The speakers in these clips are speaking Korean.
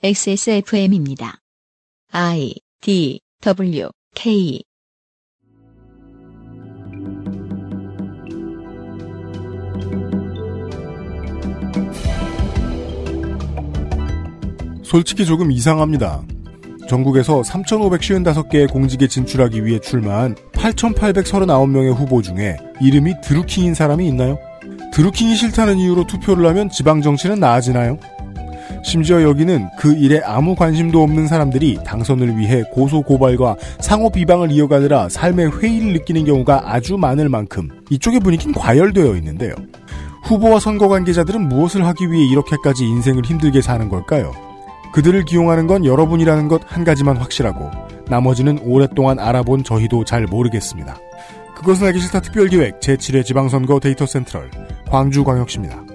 XSFM입니다. I D W K 솔직히 조금 이상합니다. 전국에서 3,555개의 공직에 진출하기 위해 출마한 8,839명의 후보 중에 이름이 드루킹인 사람이 있나요? 드루킹이 싫다는 이유로 투표를 하면 지방 정치는 나아지나요? 심지어 여기는 그 일에 아무 관심도 없는 사람들이 당선을 위해 고소 고발과 상호 비방을 이어가느라 삶의 회의를 느끼는 경우가 아주 많을 만큼 이쪽의 분위기는 과열되어 있는데요. 후보와 선거 관계자들은 무엇을 하기 위해 이렇게까지 인생을 힘들게 사는 걸까요? 그들을 기용하는 건 여러분이라는 것 한 가지만 확실하고 나머지는 오랫동안 알아본 저희도 잘 모르겠습니다. 그것은 알기 싫다 특별기획 제7회 지방선거 데이터 센트럴 광주광역시입니다.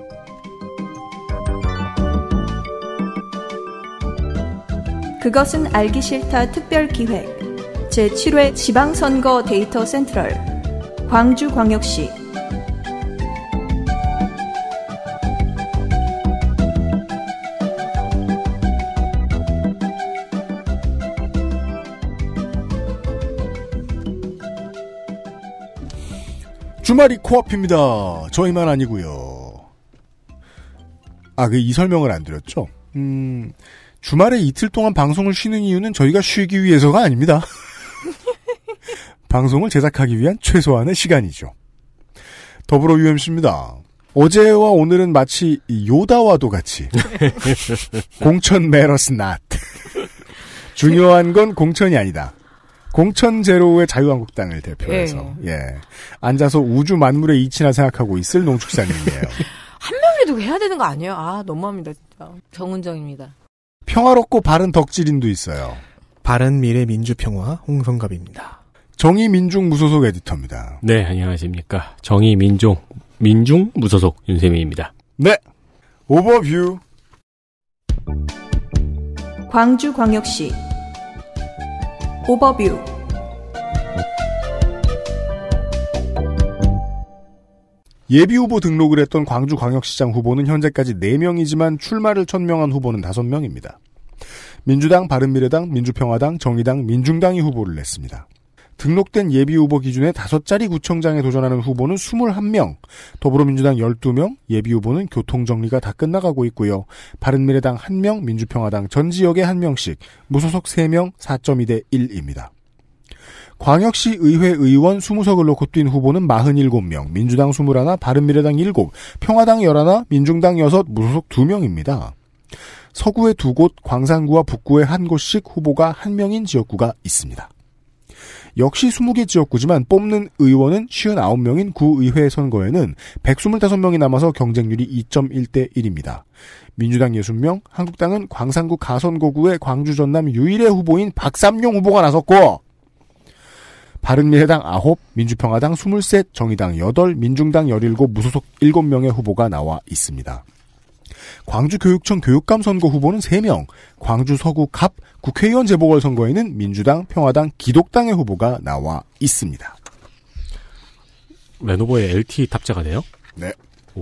그것은 알기 싫다 특별기획 제7회 지방선거 데이터 센트럴 광주광역시 주말이 코앞입니다. 저희만 아니고요. 아, 그 이 설명을 안 드렸죠? 음, 주말에 이틀 동안 방송을 쉬는 이유는 저희가 쉬기 위해서가 아닙니다. 방송을 제작하기 위한 최소한의 시간이죠. 더불어 UMC입니다. 어제와 오늘은 마치 요다와도 같이 공천 메러스 낫 중요한 건 공천이 아니다. 공천 제로의 자유한국당을 대표해서 예. 예. 앉아서 우주 만물의 이치나 생각하고 있을 농축산이에요한 명이라도 해야 되는 거 아니에요? 아 너무합니다 진짜. 정은정입니다. 평화롭고 바른 덕질인도 있어요. 바른 미래 민주평화 홍성갑입니다. 정의민중 무소속 에디터입니다. 네, 안녕하십니까. 정의민중, 민중 무소속 윤세민입니다. 네, 오버뷰. 광주광역시 오버뷰 예비 후보 등록을 했던 광주광역시장 후보는 현재까지 4명이지만 출마를 천명한 후보는 5명입니다. 민주당, 바른미래당, 민주평화당, 정의당, 민중당이 후보를 냈습니다. 등록된 예비 후보 기준에 5자리 구청장에 도전하는 후보는 21명, 더불어민주당 12명, 예비 후보는 교통정리가 다 끝나가고 있고요. 바른미래당 1명, 민주평화당 전 지역에 1명씩, 무소속 3명, 4.2대 1입니다. 광역시 의회 의원 20석을 놓고 뛴 후보는 47명, 민주당 21, 바른미래당 7, 평화당 11, 민중당 6, 무소속 2명입니다. 서구의 두 곳, 광산구와 북구의 한 곳씩 후보가 한 명인 지역구가 있습니다. 역시 20개 지역구지만 뽑는 의원은 59명인 구의회 선거에는 125명이 남아서 경쟁률이 2.1대 1입니다. 민주당 60명, 한국당은 광산구 가선고구의 광주 전남 유일의 후보인 박삼용 후보가 나섰고 바른미래당 9, 민주평화당 23, 정의당 8, 민중당 17, 무소속 7명의 후보가 나와 있습니다. 광주교육청 교육감 선거 후보는 3명, 광주 서구 갑 국회의원 재보궐선거에는 민주당, 평화당, 기독당의 후보가 나와 있습니다. 레노버의 LTE 탑재가돼요 네. 오.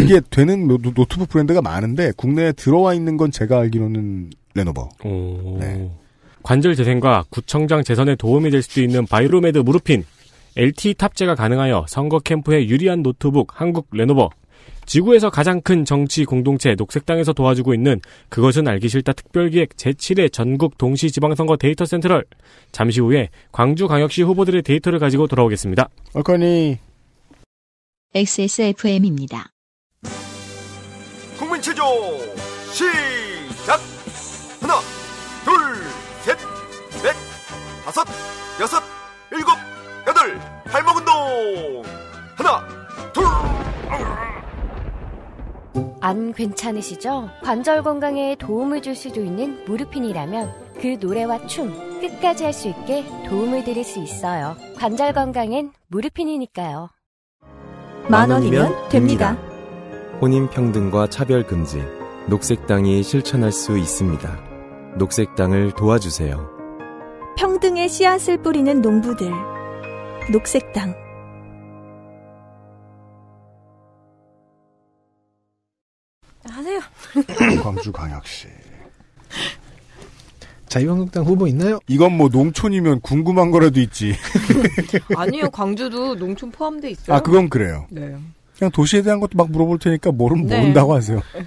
이게 되는 노, 트북 브랜드가 많은데 국내에 들어와 있는 건 제가 알기로는 레노버. 오. 네. 관절 재생과 구청장 재선에 도움이 될 수도 있는 바이로메드 무르핀, LTE 탑재가 가능하여 선거 캠프에 유리한 노트북 한국 레노버, 지구에서 가장 큰 정치 공동체 녹색당에서 도와주고 있는 그것은 알기 싫다 특별기획 제7회 전국 동시 지방선거 데이터 센트럴 잠시 후에 광주광역시 후보들의 데이터를 가지고 돌아오겠습니다. 얼커니 XSFM입니다. 국민 체조 시작. 다섯, 여섯, 일곱, 여덟, 발목 운동! 하나, 둘! 안 괜찮으시죠? 관절 건강에 도움을 줄 수도 있는 무릎핀이라면 그 노래와 춤 끝까지 할 수 있게 도움을 드릴 수 있어요. 관절 건강엔 무릎핀이니까요. 만 원이면 됩니다. 혼인 평등과 차별 금지 녹색당이 실천할 수 있습니다. 녹색당을 도와주세요. 평등의 씨앗을 뿌리는 농부들. 녹색 땅. 하세요. 광주 광역시. 자유한국당 후보 있나요? 이건 뭐 농촌이면 궁금한 거라도 있지. 아니요, 광주도 농촌 포함돼 있어요. 아, 그건 그래요. 네. 그냥 도시에 대한 것도 막 물어볼 테니까 모르면 네. 모른다고 하세요. 네.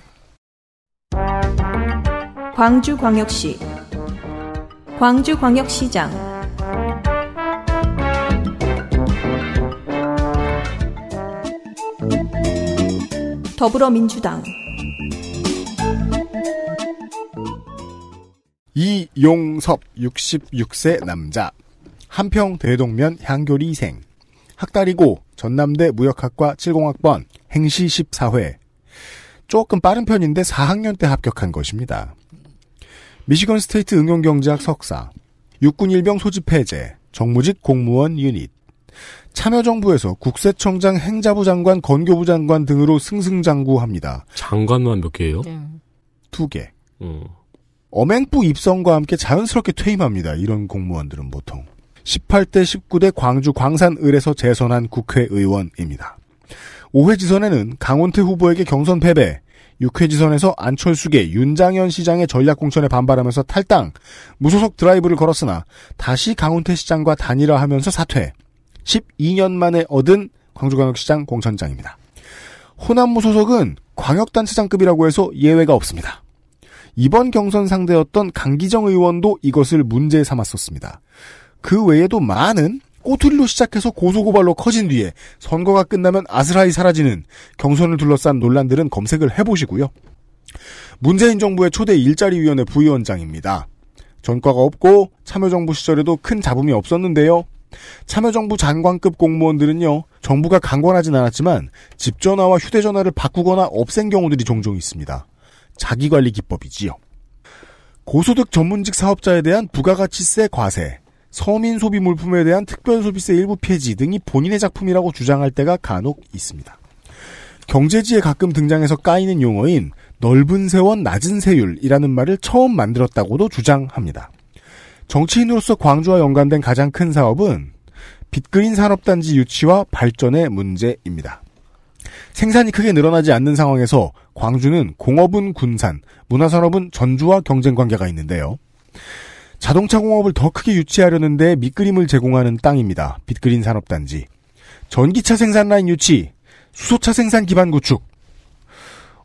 광주 광역시 광주광역시장 더불어민주당 이용섭 66세 남자 한평 대동면 향교리생 학달이고 전남대 무역학과 70학번 행시 14회 조금 빠른 편인데 4학년 때 합격한 것입니다. 미시건 스테이트 응용경제학 석사, 육군 일병 소집 해제, 정무직 공무원 유닛, 참여정부에서 국세청장 행자부 장관 건교부 장관 등으로 승승장구합니다. 장관만 몇 개예요? 네. 두 개. 음. 어맹부 입성과 함께 자연스럽게 퇴임합니다. 이런 공무원들은 보통. 18대 19대 광주 광산을에서 재선한 국회의원입니다. 5회 지선에는 강원태 후보에게 경선 패배, 육회지선에서 안철수계 윤장현 시장의 전략공천에 반발하면서 탈당, 무소속 드라이브를 걸었으나 다시 강훈태 시장과 단일화하면서 사퇴. 12년 만에 얻은 광주광역시장 공천장입니다. 호남 무소속은 광역단체장급이라고 해서 예외가 없습니다. 이번 경선 상대였던 강기정 의원도 이것을 문제 삼았었습니다. 그 외에도 많은 꼬투리로 시작해서 고소고발로 커진 뒤에 선거가 끝나면 아스라이 사라지는 경선을 둘러싼 논란들은 검색을 해보시고요. 문재인 정부의 초대 일자리위원회 부위원장입니다. 전과가 없고 참여정부 시절에도 큰 잡음이 없었는데요. 참여정부 장관급 공무원들은요, 정부가 강권하진 않았지만 집전화와 휴대전화를 바꾸거나 없앤 경우들이 종종 있습니다. 자기관리 기법이지요. 고소득 전문직 사업자에 대한 부가가치세 과세, 서민 소비 물품에 대한 특별 소비세 일부 폐지 등이 본인의 작품이라고 주장할 때가 간혹 있습니다. 경제지에 가끔 등장해서 까이는 용어인 넓은 세원 낮은 세율이라는 말을 처음 만들었다고도 주장합니다. 정치인으로서 광주와 연관된 가장 큰 사업은 빗그린 산업단지 유치와 발전의 문제입니다. 생산이 크게 늘어나지 않는 상황에서 광주는 공업은 군산, 문화산업은 전주와 경쟁 관계가 있는데요. 자동차 공업을 더 크게 유치하려는데 밑그림을 제공하는 땅입니다. 빛그린 산업단지. 전기차 생산 라인 유치, 수소차 생산 기반 구축.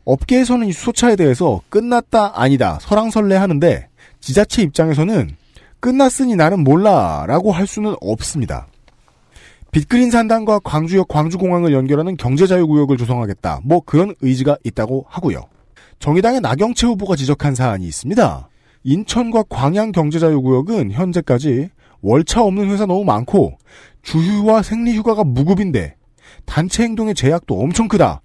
업계에서는 이 수소차에 대해서 끝났다 아니다 서랑설레 하는데 지자체 입장에서는 끝났으니 나는 몰라라고 할 수는 없습니다. 빛그린 산단과 광주역 광주공항을 연결하는 경제자유구역을 조성하겠다. 뭐 그런 의지가 있다고 하고요. 정의당의 나경채 후보가 지적한 사안이 있습니다. 인천과 광양 경제자유구역은 현재까지 월차 없는 회사 너무 많고 주휴와 생리휴가가 무급인데 단체 행동의 제약도 엄청 크다.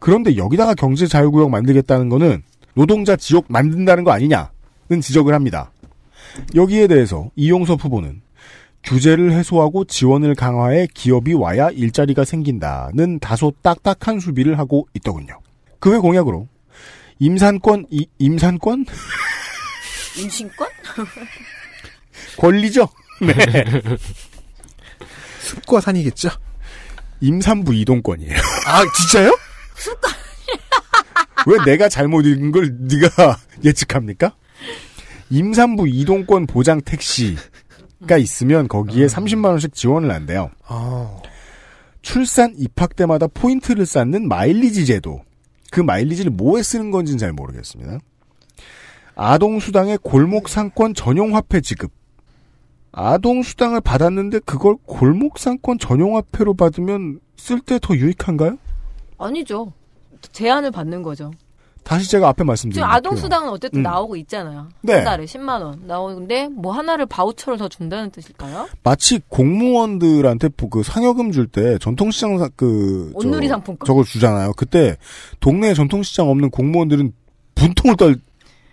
그런데 여기다가 경제자유구역 만들겠다는 거는 노동자 지옥 만든다는 거 아니냐는 지적을 합니다. 여기에 대해서 이용섭 후보는 규제를 해소하고 지원을 강화해 기업이 와야 일자리가 생긴다는 다소 딱딱한 수비를 하고 있더군요. 그 외 공약으로 임산권 이, 임산권 임신권? 권리죠. 네. 숲과 산이겠죠. 임산부 이동권이에요. 아 진짜요? 숲과 왜 내가 잘못 읽은 걸 네가 예측합니까? 임산부 이동권 보장 택시가 있으면 거기에 30만 음. 원씩 지원을 한대요. 아. 출산 입학 때마다 포인트를 쌓는 마일리지 제도. 그 마일리지를 뭐에 쓰는 건지는 잘 모르겠습니다. 아동수당의 골목상권 전용화폐 지급. 아동수당을 받았는데 그걸 골목상권 전용화폐로 받으면 쓸 때 더 유익한가요? 아니죠. 제한을 받는 거죠. 다시 제가 앞에 말씀드린 지금 아동수당은 어쨌든 음. 나오고 있잖아요. 네. 한 달에 10만 원 나오는데 뭐 하나를 바우처를 더 준다는 뜻일까요? 마치 공무원들한테 그 상여금 줄 때 전통시장 그 온누리 상품권 저걸 주잖아요. 그때 동네 전통시장 없는 공무원들은 분통을 떨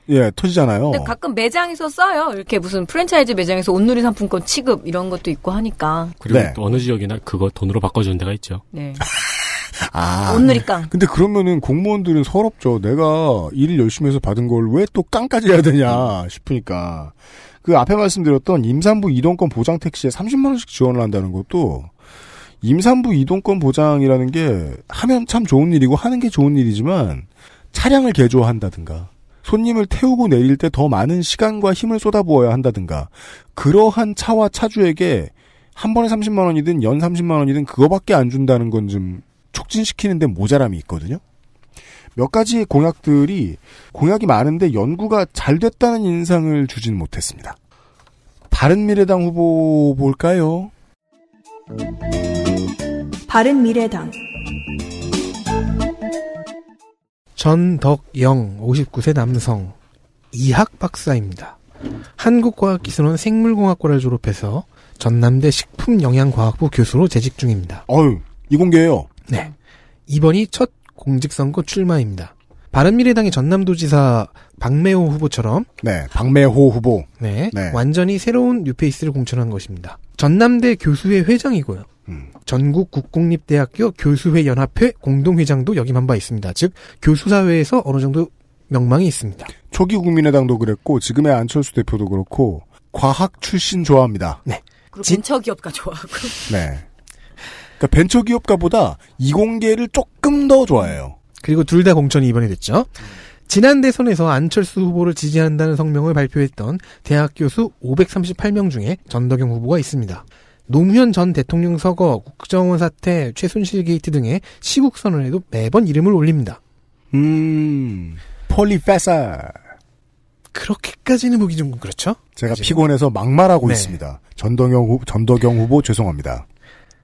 예, 터지잖아요. 근데 가끔 매장에서 써요. 이렇게 무슨 프랜차이즈 매장에서 온누리 상품권 취급 이런 것도 있고 하니까. 그리고 네. 어느 지역이나 그거 돈으로 바꿔주는 데가 있죠. 네. 아. 온누리깡. 근데 그러면은 공무원들은 서럽죠. 내가 일을 열심히 해서 받은 걸 왜 또 깡까지 해야 되냐 음. 싶으니까. 그 앞에 말씀드렸던 임산부 이동권 보장 택시에 30만원씩 지원을 한다는 것도 임산부 이동권 보장이라는 게 하면 참 좋은 일이고 하는 게 좋은 일이지만 차량을 개조한다든가 손님을 태우고 내릴 때 더 많은 시간과 힘을 쏟아부어야 한다든가 그러한 차와 차주에게 한 번에 30만 원이든 연 30만 원이든 그거밖에 안 준다는 건 좀 촉진시키는데 모자람이 있거든요. 몇 가지 의 공약들이 공약이 많은데 연구가 잘 됐다는 인상을 주진 못했습니다. 바른미래당 후보 볼까요? 바른미래당 전덕영 59세 남성 이학 박사입니다. 한국과학기술원 생물공학과를 졸업해서 전남대 식품영양과학부 교수로 재직 중입니다. 어유 이공개예요. 네. 이번이 첫 공직선거 출마입니다. 바른미래당의 전남도지사 박매호 후보처럼 네, 박매호 후보. 네, 네. 완전히 새로운 뉴페이스를 공천한 것입니다. 전남대 교수회 회장이고요. 음. 전국 국공립대학교 교수회 연합회 공동회장도 역임한 바 있습니다. 즉 교수사회에서 어느 정도 명망이 있습니다. 초기 국민의당도 그랬고 지금의 안철수 대표도 그렇고 과학 출신 좋아합니다. 네. 그리고 진... 벤처기업가 좋아하고. 네. 그러니까 벤처기업가보다 이공계를 조금 더 좋아해요. 그리고 둘 다 공천이 이번에 됐죠. 지난 대선에서 안철수 후보를 지지한다는 성명을 발표했던 대학 교수 538명 중에 전덕영 후보가 있습니다. 노무현 전 대통령 서거, 국정원 사태, 최순실 게이트 등의 시국선언에도 매번 이름을 올립니다. 음, 폴리페사. 그렇게까지는 보기 좀 그렇죠? 제가 지금. 피곤해서 막말하고 네. 있습니다. 전동영 후, 전도경 후보 죄송합니다.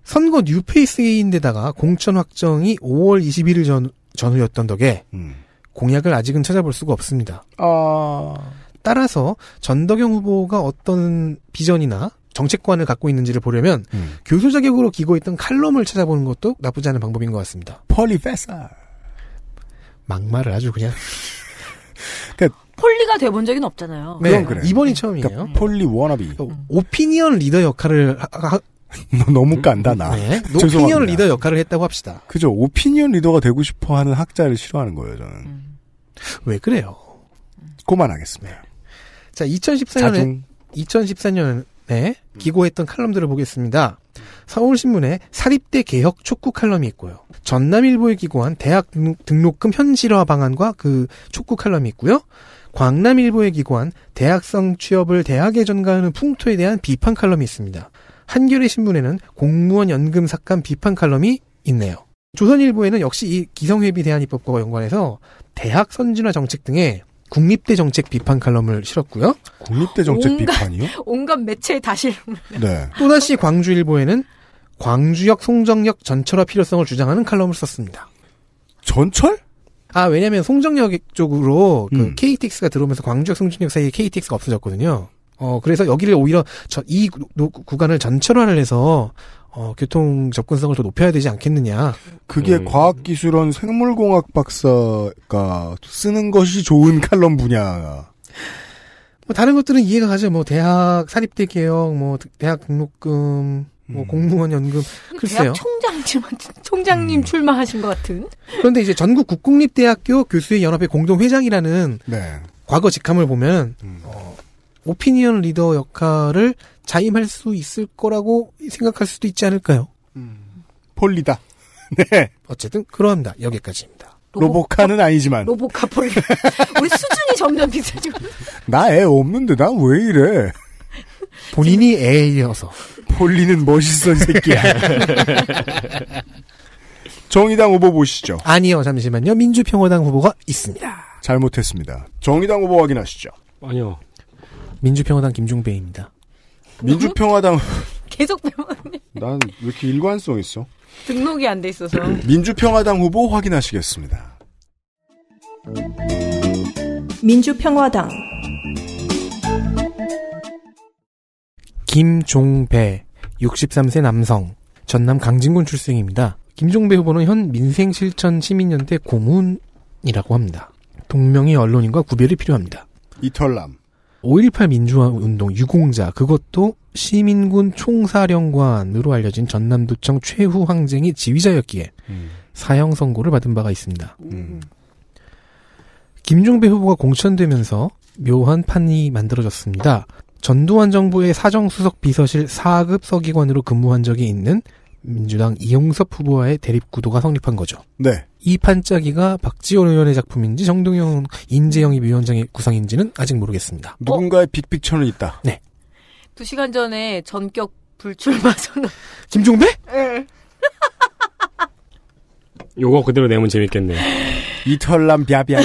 선거 뉴페이스인데다가 공천 확정이 5월 21일 전, 전후였던 덕에 음. 공약을 아직은 찾아볼 수가 없습니다. 어... 따라서 전덕영 후보가 어떤 비전이나 정책관을 갖고 있는지를 보려면 음. 교수 자격으로 기고했던 칼럼을 찾아보는 것도 나쁘지 않은 방법인 것 같습니다. 폴리페사 막말을 아주 그냥 그러니까 폴리가 돼본 적은 없잖아요. 네, 그래. 이번이 그러니까 처음이에요. 그러니까 폴리 워너비. 어, 오피니언 리더 역할을 하, 하, 너무 깐다 나. 네. 오피니언 리더 역할을 했다고 합시다. 그죠. 오피니언 리더가 되고 싶어하는 학자를 싫어하는 거예요. 저는. 음. 왜 그래요? 고만하겠습니다. 음. 네. 자, 2014년에 자중. 2014년 네, 기고했던 칼럼들을 보겠습니다. 서울신문에 사립대 개혁 촉구 칼럼이 있고요. 전남일보에 기고한 대학 등록금 현실화 방안과 그 촉구 칼럼이 있고요. 광남일보에 기고한 대학성 취업을 대학에 전가하는 풍토에 대한 비판 칼럼이 있습니다. 한겨레 신문에는 공무원 연금 삭감 비판 칼럼이 있네요. 조선일보에는 역시 이 기성회비 대한 입법과 연관해서 대학 선진화 정책 등의 국립대 정책 비판 칼럼을 실었고요. 국립대 정책 온갖, 비판이요? 온갖 매체에 다시은 네. 또다시 광주일보에는 광주역 송정역 전철화 필요성을 주장하는 칼럼을 썼습니다. 전철? 아 왜냐하면 송정역 쪽으로 그 음. KTX가 들어오면서 광주역 송정역 사이에 KTX가 없어졌거든요. 어 그래서 여기를 오히려 저, 이 노, 구간을 전철화를 해서 어, 교통 접근성을 더 높여야 되지 않겠느냐. 그게 음. 과학기술원 생물공학 박사가 쓰는 것이 좋은 칼럼 분야. 뭐 다른 것들은 이해가 가죠. 뭐 대학 사립대 개혁, 뭐 대학 등록금, 뭐 음. 공무원 연금. 글쎄요. 총장지 총장님 음. 출마하신 것 같은. 그런데 이제 전국 국공립대학교 교수의 연합회 공동 회장이라는 네. 과거 직함을 보면 음. 어, 오피니언 리더 역할을 자임할 수 있을 거라고 생각할 수도 있지 않을까요? 음, 폴리다. 네. 어쨌든 그러합니다. 여기까지입니다. 로보카, 는 아니지만. 로보카 폴리. 다 우리 수준이 점점 비싸지고. 나애 없는데 난 왜 이래? 본인이 애여서. 폴리는 멋있어, 새끼야. 정의당 후보 보시죠. 아니요, 잠시만요. 민주평화당 후보가 있습니다. 잘못했습니다. 정의당 후보 확인하시죠. 아니요. 민주평화당 김종배입니다. 민주평화당 계속 병원 난왜 이렇게 일관성 있어? 등록이 안 돼 있어서. 민주평화당 후보 확인하시겠습니다. 민주평화당 김종배 63세 남성 전남 강진군 출생입니다. 김종배 후보는 현 민생실천 시민연대 고문이라고 합니다. 동명이 언론인과 구별이 필요합니다. 이털남 5.18 민주화운동 유공자 그것도 시민군 총사령관으로 알려진 전남도청 최후 항쟁의 지휘자였기에 음. 사형 선고를 받은 바가 있습니다. 음. 음. 김종배 후보가 공천되면서 묘한 판이 만들어졌습니다. 전두환 정부의 사정수석 비서실 4급 서기관으로 근무한 적이 있는 민주당 이용섭 후보와의 대립 구도가 성립한 거죠. 네. 이 판짜기가 박지원 의원의 작품인지 정동영 인재영입 위원장의 구상인지는 아직 모르겠습니다. 어? 누군가의 빅픽처는 있다. 네. 두 시간 전에 전격 불출마 선언. 김종배? 네. 요거 그대로 내면 재밌겠네요. 이털남 비아비아.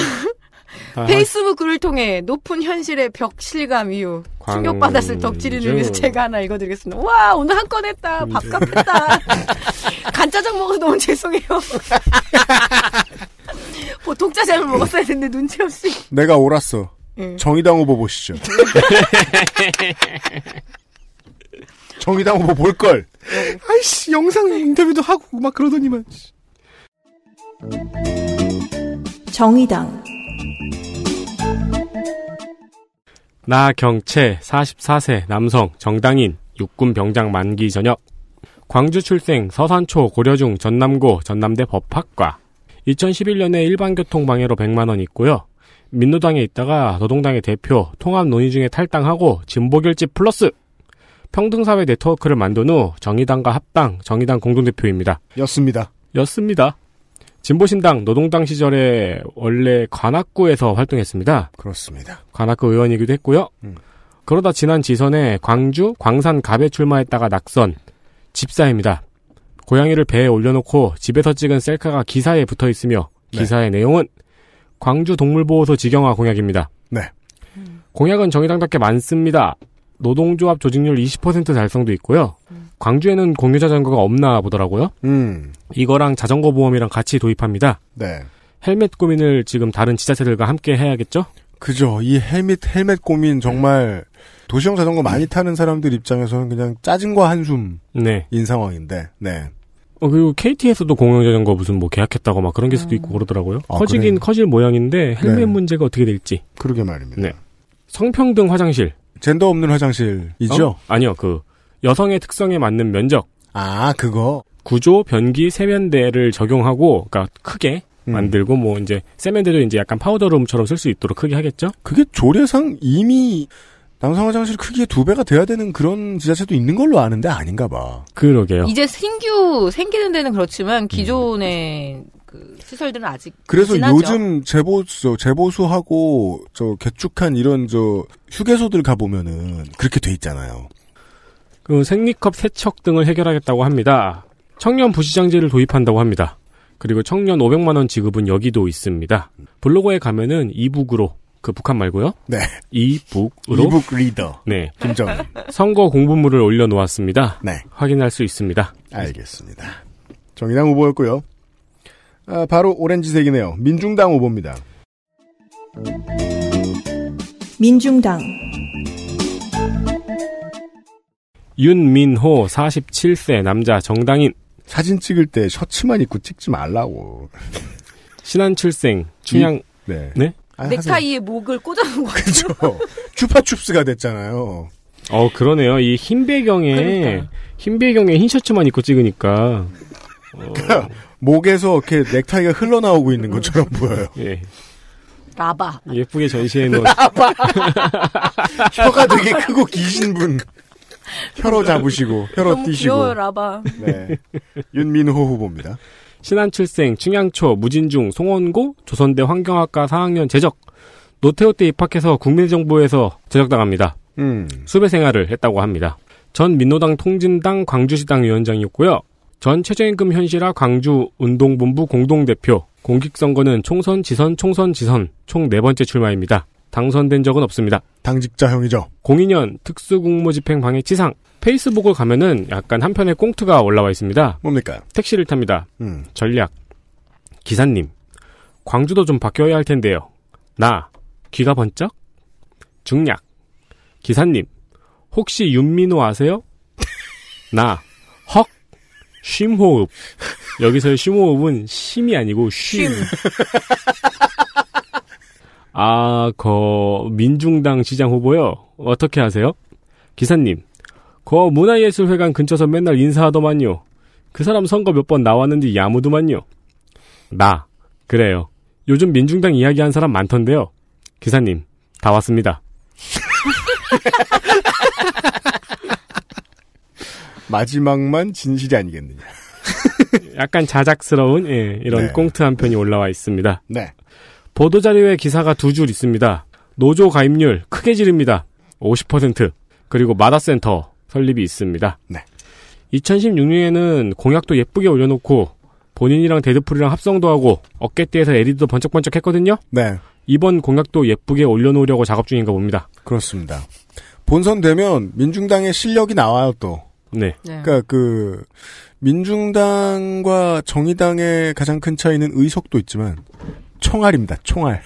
페이스북 글을 통해 높은 현실의 벽실감 이후 충격받았을 덕질인을 위해서 음. 제가 하나 읽어드리겠습니다. 와 오늘 한 건 했다. 음. 밥값 했다. 간짜장 먹어서 너무 죄송해요. 보통 짜장을 먹었어야 했는데 눈치 없이. 내가 옳았어. 예. 정의당 후보 보시죠. 정의당 후보 볼 걸. 네. 아이씨 영상 인터뷰도 하고 막 그러더니만. 정의당 나경채 44세 남성 정당인 육군 병장 만기 전역 광주 출생 서산초 고려중 전남고 전남대 법학과 2011년에 일반교통 방해로 100만 원 있고요. 민노당에 있다가 노동당의 대표 통합 논의 중에 탈당하고 진보결집 플러스 평등사회 네트워크를 만든 후 정의당과 합당 정의당 공동대표입니다. 였습니다. 였습니다. 진보신당 노동당 시절에 원래 관악구에서 활동했습니다. 그렇습니다. 관악구 의원이기도 했고요. 음. 그러다 지난 지선에 광주 광산 갑에 출마했다가 낙선 집사입니다. 고양이를 배에 올려놓고 집에서 찍은 셀카가 기사에 붙어 있으며 네. 기사의 네. 내용은 광주 동물보호소 지경화 공약입니다. 네. 공약은 정의당답게 많습니다. 노동조합 조직률 20% 달성도 있고요. 음. 광주에는 공유 자전거가 없나 보더라고요. 음. 이거랑 자전거 보험이랑 같이 도입합니다. 네. 헬멧 고민을 지금 다른 지자체들과 함께 해야겠죠? 그죠. 이 헬멧 헬멧 고민 정말 도시형 자전거 많이 네. 타는 사람들 입장에서는 그냥 짜증과 한숨인 네. 상황인데. 네. 어, 그리고 KT에서도 공영자전거 무슨 뭐 계약했다고 막 그런 게 수도 음. 있고 그러더라고요. 아, 커지긴 그래. 커질 모양인데 헬멧 네. 문제가 어떻게 될지. 그러게 말입니다. 네. 성평등 화장실. 젠더 없는 화장실이죠? 어? 아니요, 그 여성의 특성에 맞는 면적. 아, 그거. 구조, 변기, 세면대를 적용하고, 그니까 크게 음. 만들고 뭐 이제 세면대도 이제 약간 파우더룸처럼 쓸 수 있도록 크게 하겠죠. 그게 조례상 이미 남성 화장실 크기의 두 배가 돼야 되는 그런 지자체도 있는 걸로 아는데 아닌가 봐. 그러게요. 이제 신규 생기는 데는 그렇지만 음. 기존의 음. 그 시설들은 아직 그래서 요즘 재보수 재보수하고 저 개축한 이런 저 휴게소들 가 보면은 그렇게 돼 있잖아요. 그 생리컵 세척 등을 해결하겠다고 합니다. 청년 부시장제를 도입한다고 합니다. 그리고 청년 500만 원 지급은 여기도 있습니다. 블로그에 가면은 이북으로 그 북한 말고요. 네. 이북으로 이북 리더. 네. 김정 선거 공부물을 올려 놓았습니다. 네. 확인할 수 있습니다. 알겠습니다. 정의당 후보였고요. 아, 바로 오렌지색이네요. 민중당 후보입니다. 민중당 윤민호 47세 남자 정당인 사진 찍을 때 셔츠만 입고 찍지 말라고 신한 출생 춘향 네, 네? 아니, 넥타이에 하세요. 목을 꽂아놓은 거 같죠. 슈파춥스가 됐잖아요. 어 그러네요. 이 흰 배경에 그러니까. 흰 배경에 흰 셔츠만 입고 찍으니까 어... 목에서 이렇게 넥타이가 흘러나오고 있는 것처럼 보여요. 예. 예. 라바 예쁘게 전시해 놓은 혀가 되게 크고 기신 분. 혀로 잡으시고 혀로 너무 뛰시고. 귀여워 라바. 네. 윤민호 후보입니다. 신한출생, 충양초, 무진중, 송원고, 조선대 환경학과 4학년 제적. 노태우 때 입학해서 국민정보에서 제적당합니다. 음. 수배 생활을 했다고 합니다. 전 민노당 통진당 광주시당 위원장이었고요. 전 최저임금 현실화 광주 운동본부 공동대표. 공직선거는 총선, 지선, 총선, 지선 총 네 번째 출마입니다. 당선된 적은 없습니다. 당직자형이죠. 02년 특수공무집행방해 치상. 페이스북을 가면은 약간 한편의 꽁트가 올라와 있습니다. 뭡니까? 택시를 탑니다. 음. 전략. 기사님. 광주도 좀 바뀌어야 할 텐데요. 나. 귀가 번쩍? 중략. 기사님. 혹시 윤민호 아세요? 나. 헉. 쉼호흡. 여기서의 쉼호흡은 심이 아니고 쉼. 쉼. 아, 거 민중당 시장 후보요. 어떻게 하세요? 기사님. 거 문화예술회관 근처서 맨날 인사하더만요. 그 사람 선거 몇 번 나왔는지 야무도만요. 나. 그래요. 요즘 민중당 이야기한 사람 많던데요. 기사님. 다 왔습니다. 마지막만 진실이 아니겠느냐. 약간 자작스러운 예, 이런 네. 꽁트 한 편이 올라와 있습니다. 네. 보도자료에 기사가 두 줄 있습니다. 노조 가입률 크게 지릅니다. 50% 그리고 마다센터 설립이 있습니다. 네. 2016년에는 공약도 예쁘게 올려놓고 본인이랑 데드풀이랑 합성도 하고 어깨띠에서 에리도 번쩍번쩍 했거든요. 네. 이번 공약도 예쁘게 올려놓으려고 작업 중인가 봅니다. 그렇습니다. 본선 되면 민중당의 실력이 나와요 또. 네. 네. 그러니까 그 민중당과 정의당의 가장 큰 차이는 의석도 있지만 총알입니다. 총알.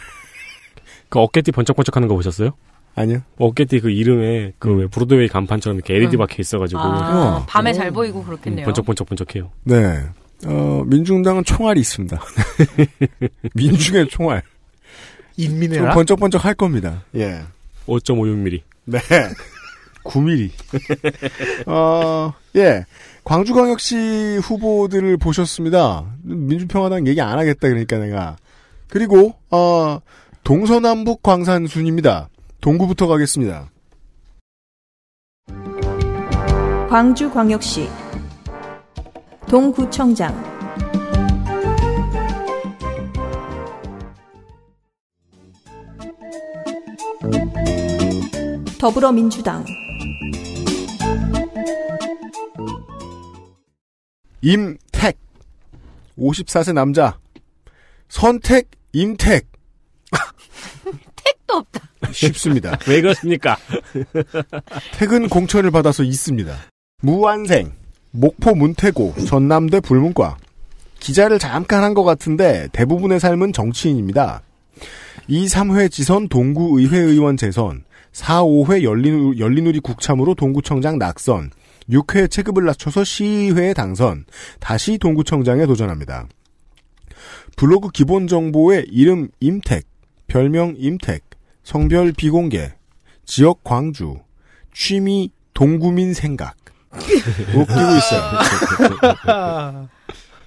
그 어깨띠 번쩍번쩍하는 거 보셨어요? 아니요. 어깨띠 그 이름에 그왜 음. 브로드웨이 간판처럼 이렇게 LED 음. 박혀 있어가지고 아, 어. 밤에 어. 잘 보이고 그렇겠네요. 번쩍번쩍번쩍해요. 네. 어, 민중당은 총알이 있습니다. 민중의 총알. 인민의 좀 번쩍번쩍 할 겁니다. 예. 5.56mm. 네. 9mm. 어, 예. 광주광역시 후보들을 보셨습니다. 민주평화당 얘기 안 하겠다 그러니까 내가 그리고 어, 동서남북 광산순입니다. 동구부터 가겠습니다. 광주광역시 동구청장 더불어민주당 임택 54세 남자 선택 임택. 택도 없다. 쉽습니다. 왜 그렇습니까? 택은 공천을 받아서 있습니다. 무한생, 목포 문태고, 전남대 불문과. 기자를 잠깐 한 것 같은데 대부분의 삶은 정치인입니다. 2, 3회 지선 동구의회 의원 재선, 4, 5회 열린, 열린우리 국참으로 동구청장 낙선, 6회 체급을 낮춰서 시의회에 당선, 다시 동구청장에 도전합니다. 블로그 기본 정보에 이름 임택, 별명 임택, 성별 비공개, 지역 광주, 취미 동구민 생각. 웃기고 있어요.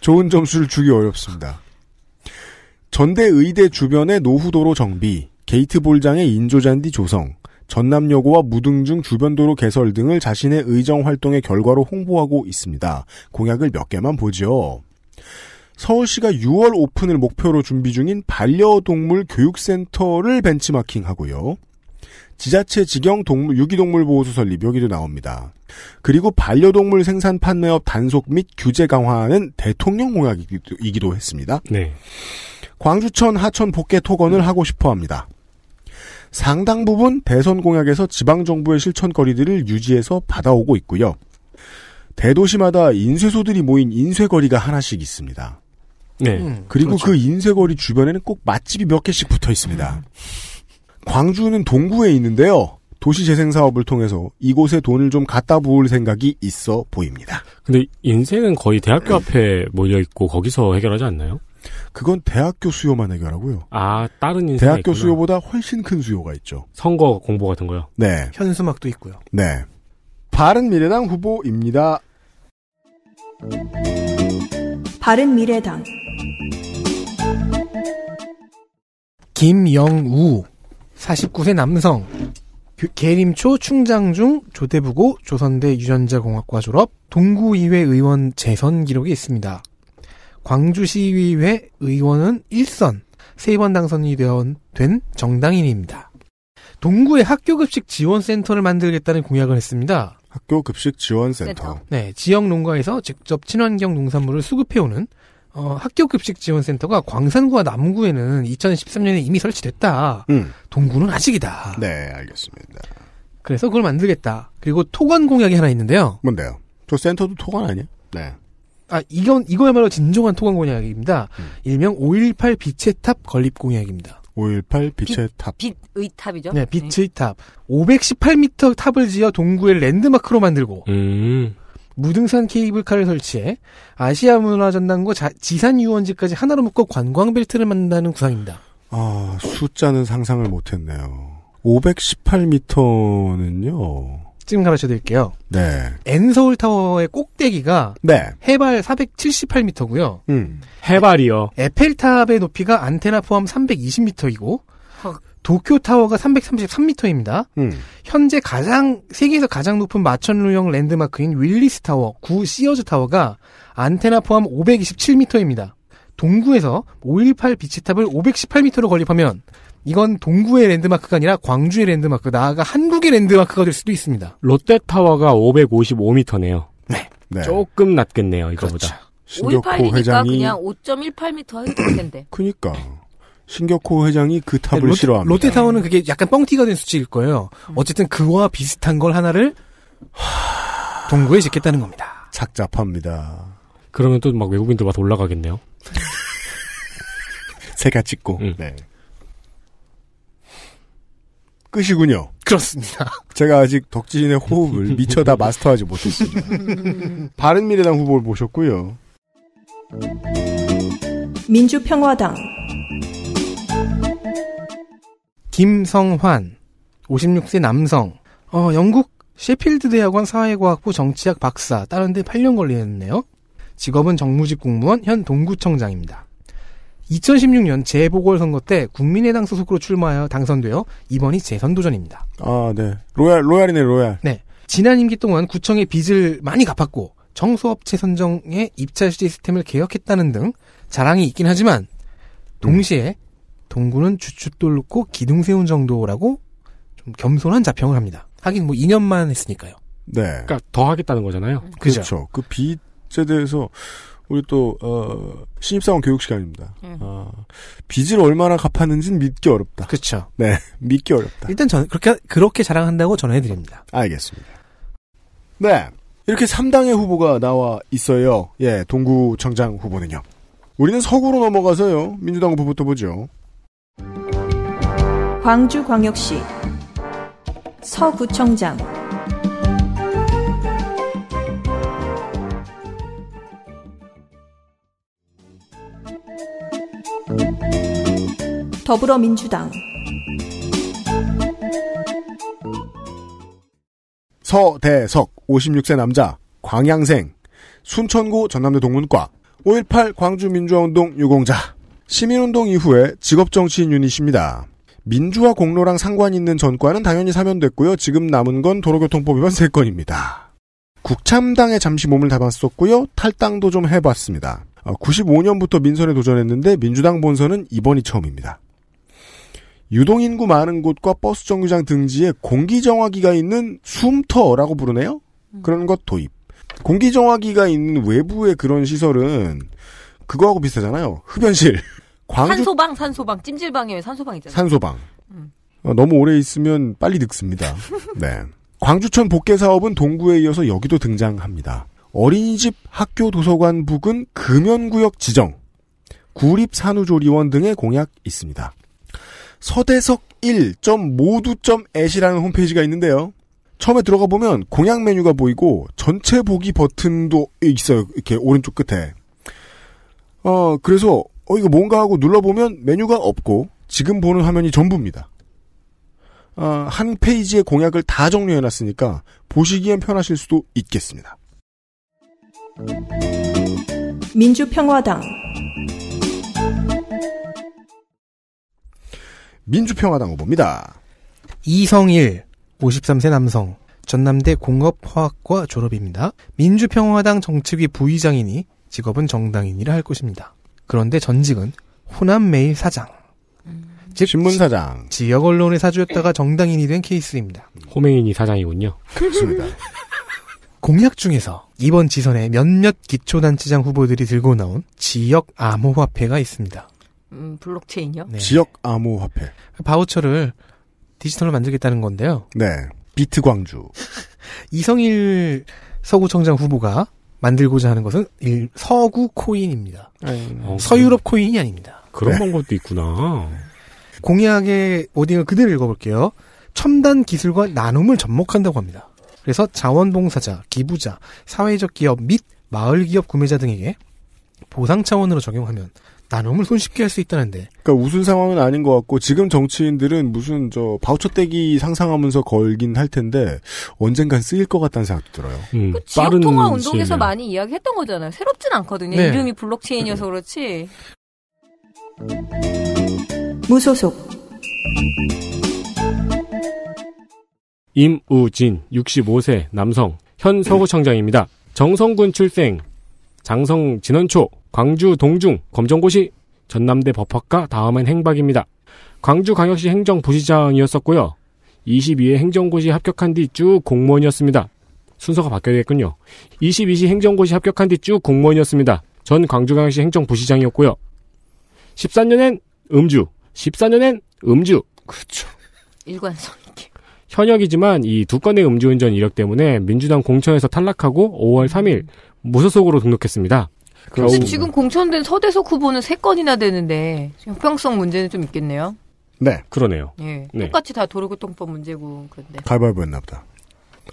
좋은 점수를 주기 어렵습니다. 전대 의대 주변의 노후도로 정비, 게이트 볼장의 인조잔디 조성, 전남여고와 무등중 주변도로 개설 등을 자신의 의정 활동의 결과로 홍보하고 있습니다. 공약을 몇 개만 보죠. 서울시가 6월 오픈을 목표로 준비 중인 반려동물 교육센터를 벤치마킹하고요. 지자체 직영 동물, 유기동물 보호소 설립 여기도 나옵니다. 그리고 반려동물 생산 판매업 단속 및 규제 강화는 대통령 공약이기도 했습니다. 네. 광주천 하천 복개 토건을 하고 싶어 합니다. 상당 부분 대선 공약에서 지방 정부의 실천거리들을 유지해서 받아오고 있고요. 대도시마다 인쇄소들이 모인 인쇄거리가 하나씩 있습니다. 네. 음, 그리고 그렇죠. 그 인쇄거리 주변에는 꼭 맛집이 몇 개씩 붙어 있습니다. 음. 광주는 동구에 있는데요. 도시재생 사업을 통해서 이곳에 돈을 좀 갖다 부을 생각이 있어 보입니다. 근데 인쇄는 거의 대학교 앞에 몰려 있고 거기서 해결하지 않나요? 그건 대학교 수요만 해결하고요. 아, 다른 인쇄 대학교 있구나. 수요보다 훨씬 큰 수요가 있죠. 선거 공보 같은 거요? 네. 현수막도 있고요. 네. 바른 미래당 후보입니다. 바른 미래당 김영우 49세 남성 그, 계림초 충장중 조대부고 조선대 유전자공학과 졸업 동구의회 의원 재선 기록이 있습니다. 광주시의회 의원은 1선 3번 당선이 되어 된 정당인입니다. 동구에 학교급식 지원센터를 만들겠다는 공약을 했습니다. 학교급식 지원센터. 네, 지역 농가에서 직접 친환경 농산물을 수급해오는 어, 학교 급식 지원센터가 광산구와 남구에는 2013년에 이미 설치됐다. 음. 동구는 아직이다. 네, 알겠습니다. 그래서 그걸 만들겠다. 그리고 토관 공약이 하나 있는데요. 뭔데요? 저 센터도 토관 아니에요? 네. 아, 이건, 이거야말로 진정한 토관 공약입니다. 음. 일명 5.18 빛의 탑 건립 공약입니다. 5.18 빛의 빛, 탑. 빛의 탑이죠? 네, 네. 빛의 네. 탑. 518m 탑을 지어 동구의 랜드마크로 만들고. 음. 무등산 케이블카를 설치해 아시아 문화전당과 지산 유원지까지 하나로 묶어 관광 벨트를 만든다는 구상입니다. 아, 숫자는 상상을 못 했네요. 518m는요. 지금 가르쳐 드릴게요. 네. 엔서울 타워의 꼭대기가 네. 해발 478m고요. 음. 해발이요. 에펠탑의 높이가 안테나 포함 320m이고 도쿄 타워가 333m입니다. 음. 현재 가장 세계에서 가장 높은 마천루형 랜드마크인 윌리스 타워, 구 시어즈 타워가 안테나 포함 527m입니다. 동구에서 518 비치탑을 518m로 건립하면 이건 동구의 랜드마크가 아니라 광주의 랜드마크, 나아가 한국의 랜드마크가 될 수도 있습니다. 롯데타워가 555m네요. 네. 네. 조금 낮겠네요, 이거보다. 그렇죠. 518이니까 그냥 5.18m 할 텐데. 그니까. 신격호 회장이 그 탑을 네, 롯, 싫어합니다. 롯데타워는 그게 약간 뻥튀가 된 수치일 거예요. 어쨌든 그와 비슷한 걸 하나를 동구에 짓겠다는 겁니다. 착잡합니다. 그러면 또 막 외국인들 와서 올라가겠네요. 새가 찍고. 응. 음. 네. 끝이군요. 그렇습니다. 제가 아직 덕진의 호흡을 미처 다 마스터하지 못했습니다. 바른미래당 후보를 보셨고요 민주평화당 김성환, 56세 남성, 어, 영국 셰필드 대학원 사회과학부 정치학 박사, 다른데 8년 걸리겠네요. 직업은 정무직 공무원, 현 동구청장입니다. 2016년 재보궐선거 때 국민의당 소속으로 출마하여 당선되어 이번이 재선 도전입니다. 아, 네. 로얄, 로얄이네, 로얄. 네. 지난 임기 동안 구청의 빚을 많이 갚았고, 정소업체 선정의 입찰 시스템을 개혁했다는 등 자랑이 있긴 하지만, 동시에 동구는 주춧돌 놓고 기둥 세운 정도라고 좀 겸손한 자평을 합니다. 하긴 뭐 2년만 했으니까요. 네. 그러니까 더 하겠다는 거잖아요. 음. 그렇죠. 그렇죠. 그 빚에 대해서 우리 또 어, 신입사원 교육 시간입니다. 음. 어, 빚을 얼마나 갚았는지는 믿기 어렵다. 그렇죠. 네, 믿기 어렵다. 일단 저는 그렇게 그렇게 자랑한다고 전해드립니다. 알겠습니다. 네, 이렇게 3당의 후보가 나와 있어요. 예, 동구청장 후보는요. 우리는 서구로 넘어가서요. 민주당 후보부터 보죠. 광주광역시 서구청장 더불어민주당 서대석 56세 남자 광양생 순천고 전남대 동문과 5.18 광주민주화운동 유공자 시민운동 이후에 직업정치인 유닛입니다. 민주화 공로랑 상관 있는 전과는 당연히 사면됐고요. 지금 남은 건 도로교통법 위반 3건입니다. 국참당에 잠시 몸을 담았었고요. 탈당도 좀 해봤습니다. 95년부터 어, 민선에 도전했는데 민주당 본선은 이번이 처음입니다. 유동인구 많은 곳과 버스 정류장 등지에 공기정화기가 있는 숨터라고 부르네요. 음. 그런 것 도입. 공기정화기가 있는 외부의 그런 시설은 그거하고 비슷하잖아요. 흡연실. 광주 산소방 산소방 찜질방에 산소방 있잖아요. 산소방. 음. 어, 너무 오래 있으면 빨리 늙습니다. 네. 광주천 복개 사업은 동구에 이어서 여기도 등장합니다. 어린이집, 학교, 도서관 부근 금연구역 지정, 구립산후조리원 등의 공약 있습니다. 서대석 1.모두.at이라는 홈페이지가 있는데요. 처음에 들어가 보면 공약 메뉴가 보이고 전체 보기 버튼도 있어요. 이렇게 오른쪽 끝에. 어, 그래서 어 이거 뭔가 하고 눌러보면 메뉴가 없고 지금 보는 화면이 전부입니다. 아, 한 페이지의 공약을 다 정리해놨으니까 보시기엔 편하실 수도 있겠습니다. 민주평화당 민주평화당 후보입니다. 이성일 53세 남성 전남대 공업화학과 졸업입니다. 민주평화당 정책위 부의장이니 직업은 정당인이라 할 것입니다. 그런데 전직은 호남매일 사장. 음. 즉 신문사장. 지역 언론의 사주였다가 정당인이 된 케이스입니다. 호맹인이 사장이군요. 그렇습니다. 공약 중에서 이번 지선에 몇몇 기초단체장 후보들이 들고 나온 지역 암호화폐가 있습니다. 음, 블록체인요? 네. 지역 암호화폐. 바우처를 디지털로 만들겠다는 건데요. 네. 비트광주. 이성일 서구청장 후보가 만들고자 하는 것은 일, 서구 코인입니다. 네, 네. 어, 서유럽 그 코인이 아닙니다. 그런 네. 방법도 있구나. 공약의 오딩을 그대로 읽어볼게요. 첨단 기술과 나눔을 접목한다고 합니다. 그래서 자원봉사자, 기부자, 사회적 기업 및 마을 기업 구매자 등에게 보상 차원으로 적용하면 나눔을 손쉽게 할 수 있다는데. 그러니까 우은 상황은 아닌 것 같고 지금 정치인들은 무슨 저 바우처 떼기 상상하면서 걸긴 할 텐데 언젠간 쓰일 것 같다는 생각도 들어요. 음, 그 지역 통화 운동에서 시행이야. 많이 이야기했던 거잖아요. 새롭진 않거든요. 네. 이름이 블록체인이어서 그렇지. 무소속 임우진 65세 남성 현 서구청장입니다. 정성군 출생 장성 진원초 광주 동중 검정고시 전남대 법학과 다음엔 행박입니다. 광주광역시 행정부시장이었었고요. 22회 행정고시 합격한 뒤 쭉 공무원이었습니다. 순서가 바뀌어야겠군요. 22시 행정고시 합격한 뒤 쭉 공무원이었습니다. 전 광주광역시 행정부시장이었고요. 1 4년엔 음주, 14년엔 음주. 그렇죠. 일관성있게. 현역이지만 이 두 건의 음주운전 이력 때문에 민주당 공천에서 탈락하고 5월 3일 무소속으로 등록했습니다. 그런데 지금 공천된 서대석 후보는 세건이나 되는데 형평성 문제는 좀 있겠네요. 네. 그러네요. 예. 네. 똑같이 다 도로교통법 문제고 그런데. 가발바보였나 보다.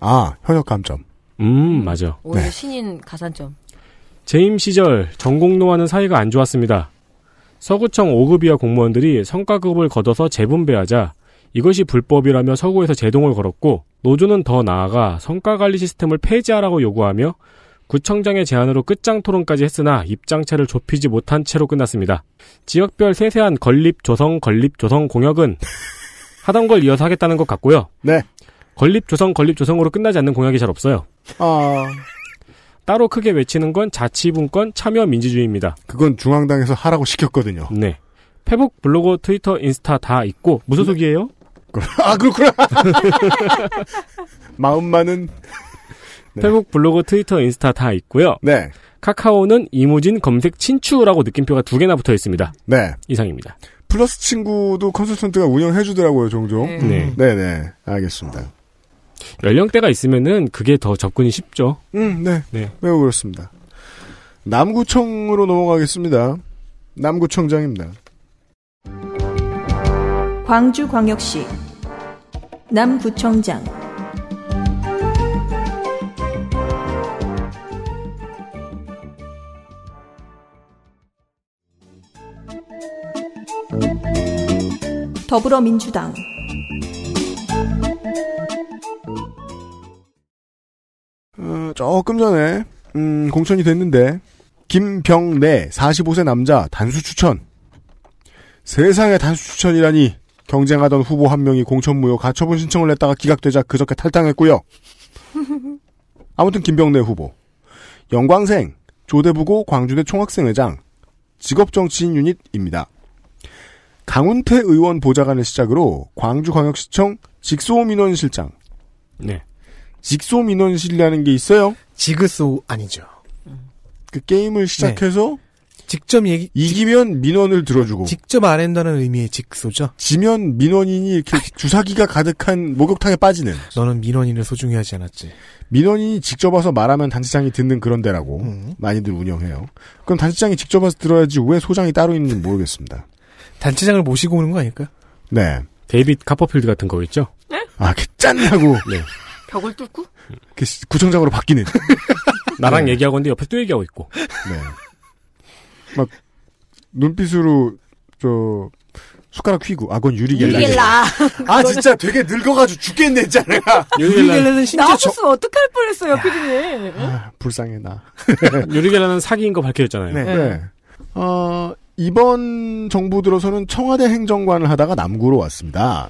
아, 현역 감점. 음, 맞아. 음, 오늘 네. 신인 가산점. 재임 시절 전공노와는 사이가 안 좋았습니다. 서구청 5급이하 공무원들이 성과급을 걷어서 재분배하자 이것이 불법이라며 서구에서 제동을 걸었고 노조는 더 나아가 성과관리 시스템을 폐지하라고 요구하며 구청장의 제안으로 끝장 토론까지 했으나 입장차를 좁히지 못한 채로 끝났습니다. 지역별 세세한 건립 조성 건립 조성 공약은 하던 걸 이어서 하겠다는 것 같고요. 네. 건립 조성 건립 조성으로 끝나지 않는 공약이 잘 없어요. 아. 따로 크게 외치는 건 자치분권 참여 민주주의입니다. 그건 중앙당에서 하라고 시켰거든요. 네. 페북, 블로그, 트위터, 인스타 다 있고 무소속이에요? 네. 아 그렇구나. 마음만은 네. 페북, 블로그, 트위터, 인스타 다 있고요. 네. 카카오는 이모진 검색 친추라고 느낌표가 두 개나 붙어 있습니다. 네. 이상입니다. 플러스 친구도 컨설턴트가 운영해 주더라고요, 종종. 네. 네. 네, 네. 알겠습니다. 연령대가 있으면은 그게 더 접근이 쉽죠. 음, 네. 네. 매우 그렇습니다. 남구청으로 넘어가겠습니다. 남구청장입니다. 광주광역시 남구청장 더불어민주당 어, 조금 전에 음, 공천이 됐는데 김병래 45세 남자 단수 추천 세상에 단수 추천이라니 경쟁하던 후보 한 명이 공천무효 가처분 신청을 냈다가 기각되자 그저께 탈당했고요. 아무튼 김병래 후보 영광생 조대부고 광주대 총학생회장 직업정치인 유닛입니다. 강운태 의원 보좌관을 시작으로 광주광역시청 직소민원실장. 네. 직소민원실이라는 게 있어요? 지그소 아니죠. 그 게임을 시작해서 네. 직접 얘기 이기면 민원을 들어주고 직접 안 한다는 의미의 직소죠. 지면 민원인이 이렇게 주사기가 가득한 목욕탕에 빠지는. 너는 민원인을 소중히 하지 않았지. 민원인이 직접 와서 말하면 단체장이 듣는 그런 데라고 음. 많이들 운영해요. 그럼 단체장이 직접 와서 들어야지 왜 소장이 따로 있는지 모르겠습니다. 단체장을 모시고 오는 거 아닐까? 요 네. 데이빗 카퍼필드 같은 거 있죠? 네? 아, 짠! 하고. 네. 벽을 뚫고? 이렇게 구청장으로 바뀌는. 나랑 네. 얘기하고 있는데 옆에 또 얘기하고 있고. 네. 막, 눈빛으로, 저, 숟가락 휘고, 아, 그건 유리겔라. 유리겔라. 아, 진짜 되게 늙어가지고 죽겠네, 제가. 유리겔라는 심지 나왔으면 어떡할 뻔했어요, 피디님. 아, 불쌍해, 나. 유리겔라는 사기인 거 밝혀졌잖아요. 네. 네. 네. 어, 이번 정부 들어서는 청와대 행정관을 하다가 남구로 왔습니다.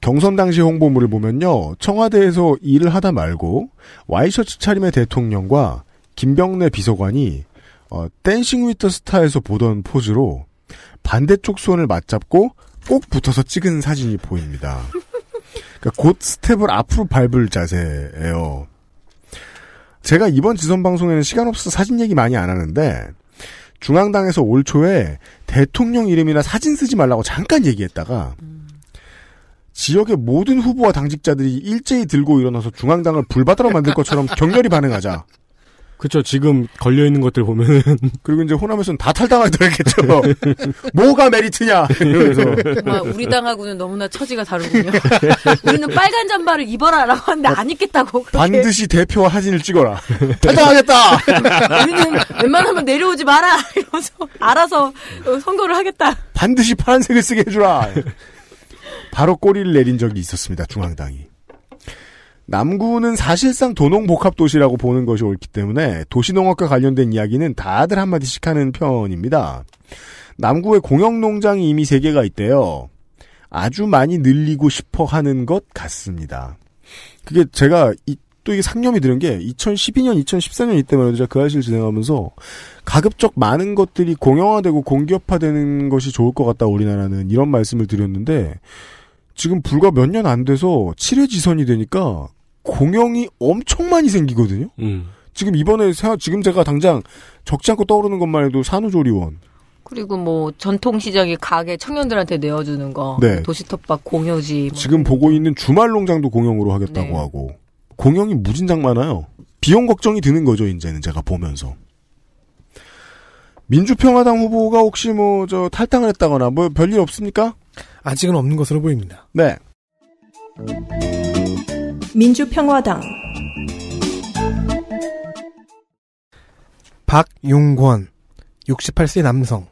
경선 당시 홍보물을 보면요. 청와대에서 일을 하다 말고 와이셔츠 차림의 대통령과 김병래 비서관이 어, 댄싱 위터 스타에서 보던 포즈로 반대쪽 손을 맞잡고 꼭 붙어서 찍은 사진이 보입니다. 그러니까 곧 스텝을 앞으로 밟을 자세예요. 제가 이번 지선 방송에는 시간 없어서 사진 얘기 많이 안 하는데 중앙당에서 올 초에 대통령 이름이나 사진 쓰지 말라고 잠깐 얘기했다가 지역의 모든 후보와 당직자들이 일제히 들고 일어나서 중앙당을 불바다로 만들 것처럼 격렬히 반응하자 그렇죠. 지금 걸려 있는 것들 보면은 그리고 이제 호남에서는 다 탈당하더라겠죠. 뭐가 메리트냐. 그래서 우리 당하고는 너무나 처지가 다르군요. 우리는 빨간 잠바를 입어라라고 하는데 안 입겠다고. 그렇게. 반드시 대표와 사진을 찍어라. 탈당하겠다. 우리는 웬만하면 내려오지 마라. 이러면서 알아서 선거를 하겠다. 반드시 파란색을 쓰게 해주라. 바로 꼬리를 내린 적이 있었습니다. 중앙당이. 남구는 사실상 도농복합도시라고 보는 것이 옳기 때문에 도시농업과 관련된 이야기는 다들 한마디씩 하는 편입니다. 남구에 공영농장이 이미 3개가 있대요. 아주 많이 늘리고 싶어 하는 것 같습니다. 그게 제가 이, 또 이게 상념이 드는 게 2012년, 2014년 이때만 해도 제가 그 아실 진행하면서 가급적 많은 것들이 공영화되고 공기업화되는 것이 좋을 것 같다 우리나라는 이런 말씀을 드렸는데 지금 불과 몇 년 안 돼서 7회 지선이 되니까 공영이 엄청 많이 생기거든요. 음. 지금 이번에 지금 제가 당장 적지 않고 떠오르는 것만 해도 산후조리원 그리고 뭐 전통시장에 가게 청년들한테 내어주는 거 네. 뭐 도시텃밭 공여지 뭐. 지금 보고 있는 주말농장도 공영으로 하겠다고 네. 하고 공영이 무진장 많아요 비용 걱정이 드는 거죠 이제는 제가 보면서 민주평화당 후보가 혹시 뭐 저 탈당을 했다거나 뭐 별일 없습니까? 아직은 없는 것으로 보입니다. 네. 민주평화당 박용권 68세 남성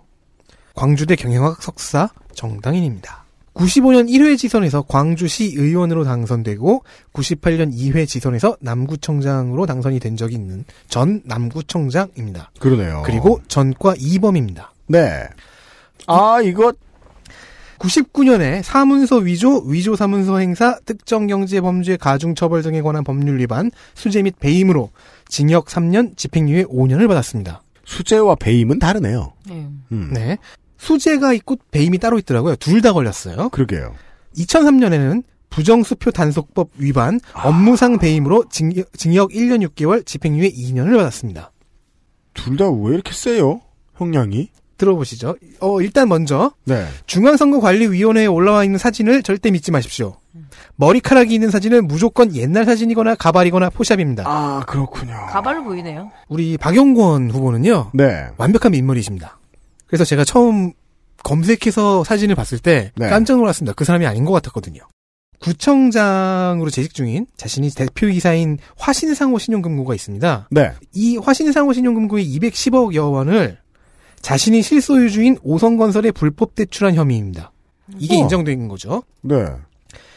광주대 경영학 석사 정당인입니다. 95년 1회 지선에서 광주시 의원으로 당선되고 98년 2회 지선에서 남구청장으로 당선이 된 적이 있는 전 남구청장입니다. 그러네요. 그리고 전과 2범입니다. 네. 아, 이거 99년에 사문서 위조, 위조 사문서 행사, 특정 경제 범죄 가중 처벌 등에 관한 법률 위반, 수재 및 배임으로 징역 3년, 집행유예 5년을 받았습니다. 수재와 배임은 다르네요. 네. 음. 네. 수재가 있고 배임이 따로 있더라고요. 둘 다 걸렸어요. 그러게요. 2003년에는 부정수표 단속법 위반 아. 업무상 배임으로 징역, 1년 6개월 집행유예 2년을 받았습니다. 둘 다 왜 이렇게 세요? 형량이? 들어보시죠. 어, 일단 먼저 네. 중앙선거관리위원회에 올라와 있는 사진을 절대 믿지 마십시오. 머리카락이 있는 사진은 무조건 옛날 사진이거나 가발이거나 포샵입니다. 아 그렇군요. 가발로 보이네요. 우리 박영권 후보는요. 네. 완벽한 인물이십니다. 그래서 제가 처음 검색해서 사진을 봤을 때 네. 깜짝 놀랐습니다. 그 사람이 아닌 것 같았거든요. 구청장으로 재직 중인 자신이 대표이사인 화신상호 신용금고가 있습니다. 네. 이 화신상호 신용금고의 210억여 원을 자신이 실소유주인 오성건설에 불법 대출한 혐의입니다. 이게 어. 인정된 거죠. 네.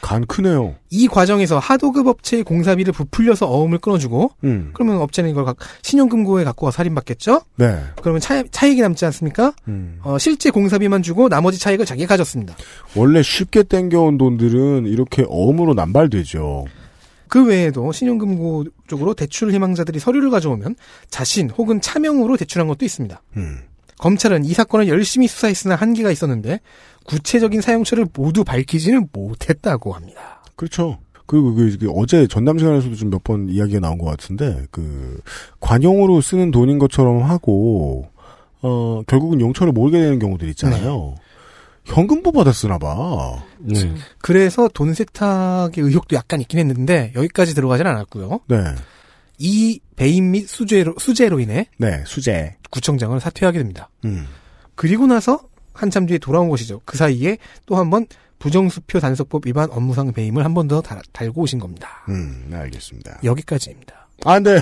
간 크네요. 이 과정에서 하도급 업체의 공사비를 부풀려서 어음을 끊어주고, 음. 그러면 업체는 이걸 신용금고에 갖고 와 살인받겠죠? 네. 그러면 차, 차익이 남지 않습니까? 음. 어, 실제 공사비만 주고 나머지 차익을 자기가 가졌습니다. 원래 쉽게 땡겨온 돈들은 이렇게 어음으로 남발되죠. 그 외에도 신용금고 쪽으로 대출 희망자들이 서류를 가져오면 자신 혹은 차명으로 대출한 것도 있습니다. 음. 검찰은 이 사건을 열심히 수사했으나 한계가 있었는데 구체적인 사용처를 모두 밝히지는 못했다고 합니다. 그렇죠. 그리고 그, 그, 그 어제 전담 시간에서도 좀 몇 번 이야기가 나온 것 같은데 그 관용으로 쓰는 돈인 것처럼 하고 어 결국은 용처를 모르게 되는 경우들 있잖아요. 네. 현금부 받았으나 봐. 네. 네. 그래서 돈 세탁의 의혹도 약간 있긴 했는데 여기까지 들어가진 않았고요. 네. 이 배임 및 수재로 수재로 인해 네 수재 구청장을 사퇴하게 됩니다. 음. 그리고 나서 한참 뒤에 돌아온 것이죠. 그 사이에 또 한 번 부정수표 단속법 위반 업무상 배임을 한 번 더 달고 오신 겁니다. 음, 네, 알겠습니다. 여기까지입니다. 아, 네.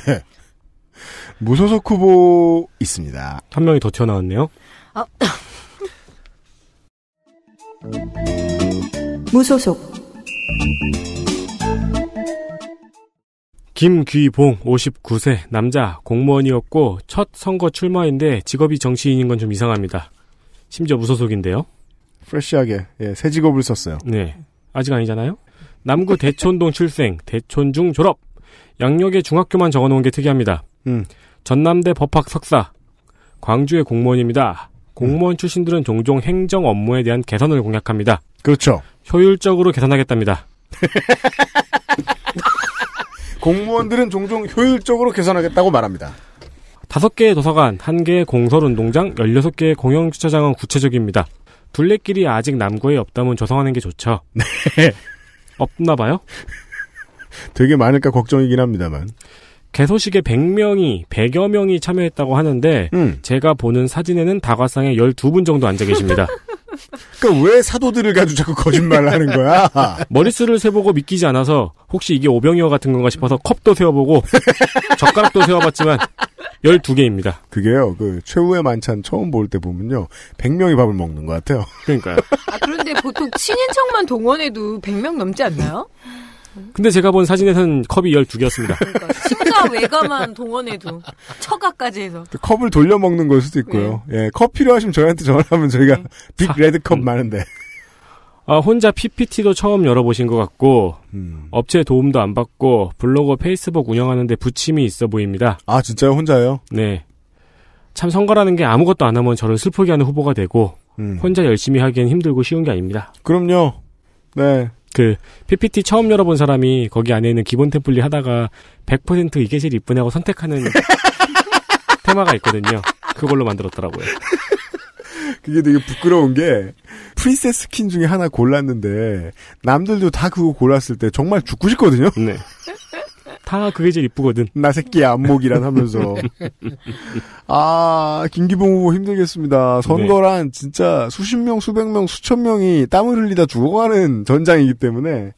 무소속 후보 있습니다. 한 명이 더 튀어나왔네요. 아. 무소속 김귀봉 59세 남자 공무원이었고 첫 선거 출마인데 직업이 정치인인 건 좀 이상합니다. 심지어 무소속인데요. 프레쉬하게 예, 새 직업을 썼어요. 네. 아직 아니잖아요. 남구 대촌동 출생, 대촌중 졸업. 양력의 중학교만 적어놓은 게 특이합니다. 음. 전남대 법학 석사, 광주의 공무원입니다. 공무원 출신들은 종종 행정 업무에 대한 개선을 공약합니다. 그렇죠. 효율적으로 개선하겠답니다. 공무원들은 종종 효율적으로 개선하겠다고 말합니다. 다섯 개의 도서관, 한개의 공설운동장, 16개의 공영주차장은 구체적입니다. 둘레길이 아직 남구에 없다면 조성하는 게 좋죠. 네. 없나 봐요? 되게 많을까 걱정이긴 합니다만. 개소식에 100명이, 100여 명이 참여했다고 하는데, 음. 제가 보는 사진에는 다과상에 12분 정도 앉아 계십니다. 그러니까 왜 사도들을 가지고 자꾸 거짓말을 하는 거야? 머리수를 세보고 믿기지 않아서 혹시 이게 오병이어 같은 건가 싶어서 컵도 세워보고 젓가락도 세워봤지만 12개입니다. 그게요. 그 최후의 만찬 처음 볼 때 보면요. 100명이 밥을 먹는 것 같아요. 그러니까요. 아, 그런데 보통 친인척만 동원해도 100명 넘지 않나요? 근데 제가 본 사진에서는 컵이 12개였습니다. 그러니까 심가 외가만 동원해도 처가까지 해서 그 컵을 돌려 먹는 걸 수도 있고요. 네. 예, 컵 필요하시면 저희한테 전화하면 저희가 네. 빅 레드 컵 음. 많은데. 아, 혼자 PPT도 처음 열어보신 것 같고 음. 업체 도움도 안 받고 블로그 페이스북 운영하는데 부침이 있어 보입니다. 아 진짜요? 혼자요? 네. 참 선거라는 게 아무것도 안 하면 저를 슬프게 하는 후보가 되고 음. 혼자 열심히 하기엔 힘들고 쉬운 게 아닙니다. 그럼요. 네. 그 PPT 처음 열어본 사람이 거기 안에 있는 기본 템플릿 하다가 100% 이게 제일 이쁘냐고 선택하는 테마가 있거든요. 그걸로 만들었더라고요. 그게 되게 부끄러운 게 프린세스 킨 중에 하나 골랐는데 남들도 다 그거 골랐을 때 정말 죽고 싶거든요. 네. 다 그게 제일 이쁘거든. 나 새끼 안목이란 하면서. 아, 김기봉 후보 힘들겠습니다. 선거란 네. 진짜 수십 명, 수백 명, 수천 명이 땀을 흘리다 죽어가는 전장이기 때문에,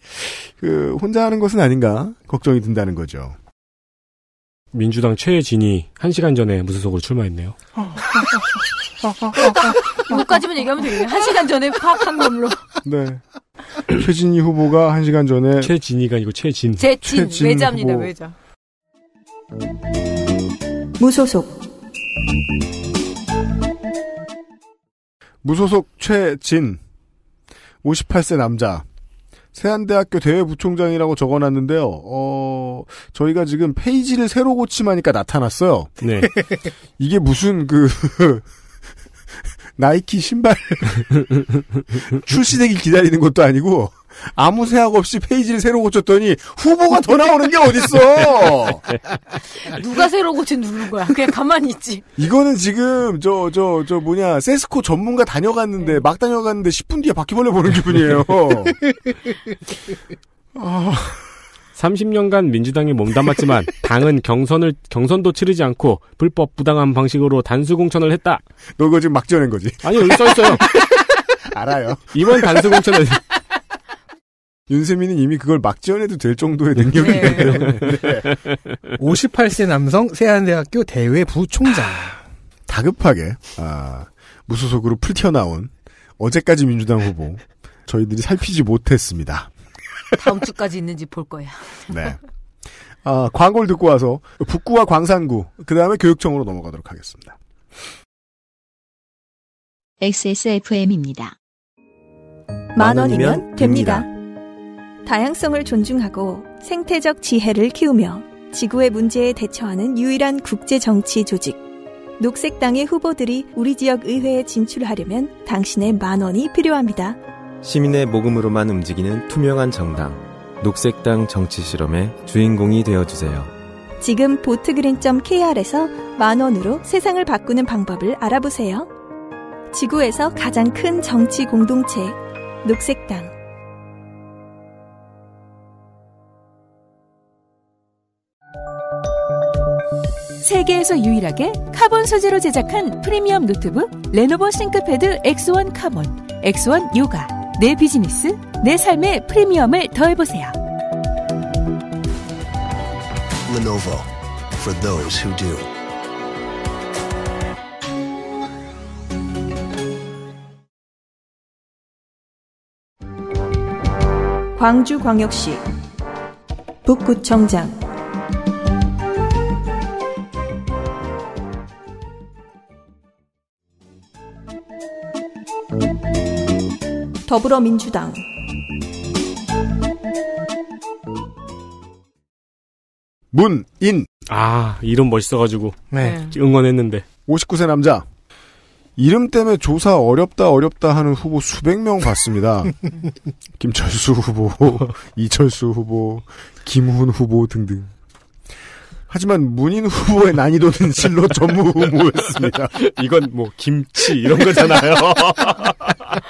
그, 혼자 하는 것은 아닌가 걱정이 든다는 거죠. 민주당 최진이 1시간 전에 무소속으로 출마했네요. 이거까지만 얘기하면 되겠네. 한 시간 전에 파악한 걸로. 네. 최진희 후보가 한 시간 전에 최진희가 아니고 최진. 최진, 최진 외자입니다. 후보. 외자. 무소속. 무소속 최진 58세 남자 세안대학교 대외부총장이라고 적어놨는데요. 어, 저희가 지금 페이지를 새로 고침하니까 나타났어요. 네. 이게 무슨 그 나이키 신발 출시되길 기다리는 것도 아니고 아무 생각 없이 페이지를 새로 고쳤더니 후보가 더 나오는 게 어딨어. 누가 새로 고친 누른 거야. 그냥 가만히 있지. 이거는 지금 저 저저 저, 저 뭐냐 세스코 전문가 다녀갔는데 막 다녀갔는데 10분 뒤에 바퀴벌레 보는 기분이에요. 아. 30년간 민주당이 몸담았지만 당은 경선을 경선도 치르지 않고 불법 부당한 방식으로 단수 공천을 했다. 너 그거 지금 막 지어낸 거지? 아니 여기 써 있어요. 알아요. 이번 단수 공천을 윤세민은 이미 그걸 막 지어내도 될 정도의 능력이 네. 네. 58세 남성 세안대학교 대외부총장. 아, 다급하게 아, 무소속으로 풀 튀어나온 어제까지 민주당 후보 저희들이 살피지 못했습니다. 다음 주까지 있는지 볼 거야. 네. 아, 광고를 듣고 와서 북구와 광산구, 그 다음에 교육청으로 넘어가도록 하겠습니다. XSFM입니다. 만 원이면 됩니다. 다양성을 존중하고 생태적 지혜를 키우며 지구의 문제에 대처하는 유일한 국제 정치 조직. 녹색당의 후보들이 우리 지역 의회에 진출하려면 당신의 만 원이 필요합니다. 시민의 모금으로만 움직이는 투명한 정당, 녹색당 정치 실험의 주인공이 되어주세요. 지금 보트그린.kr에서 만원으로 세상을 바꾸는 방법을 알아보세요. 지구에서 가장 큰 정치 공동체, 녹색당. 세계에서 유일하게 카본 소재로 제작한 프리미엄 노트북 레노버 싱크패드 X1 카본, X1 요가. 내 비즈니스, 내 삶의 프리미엄을 더해보세요. Lenovo for those who do. 광주광역시 북구청장 더불어민주당 문인 아 이름 멋있어가지고 네. 네. 응원했는데 59세 남자 이름 때문에 조사 어렵다 어렵다 하는 후보 수백 명 봤습니다. 김철수 후보, 이철수 후보, 김훈 후보 등등. 하지만 문인 후보의 난이도는 실로 전무 후보였습니다. 이건 뭐 김치 이런 거잖아요.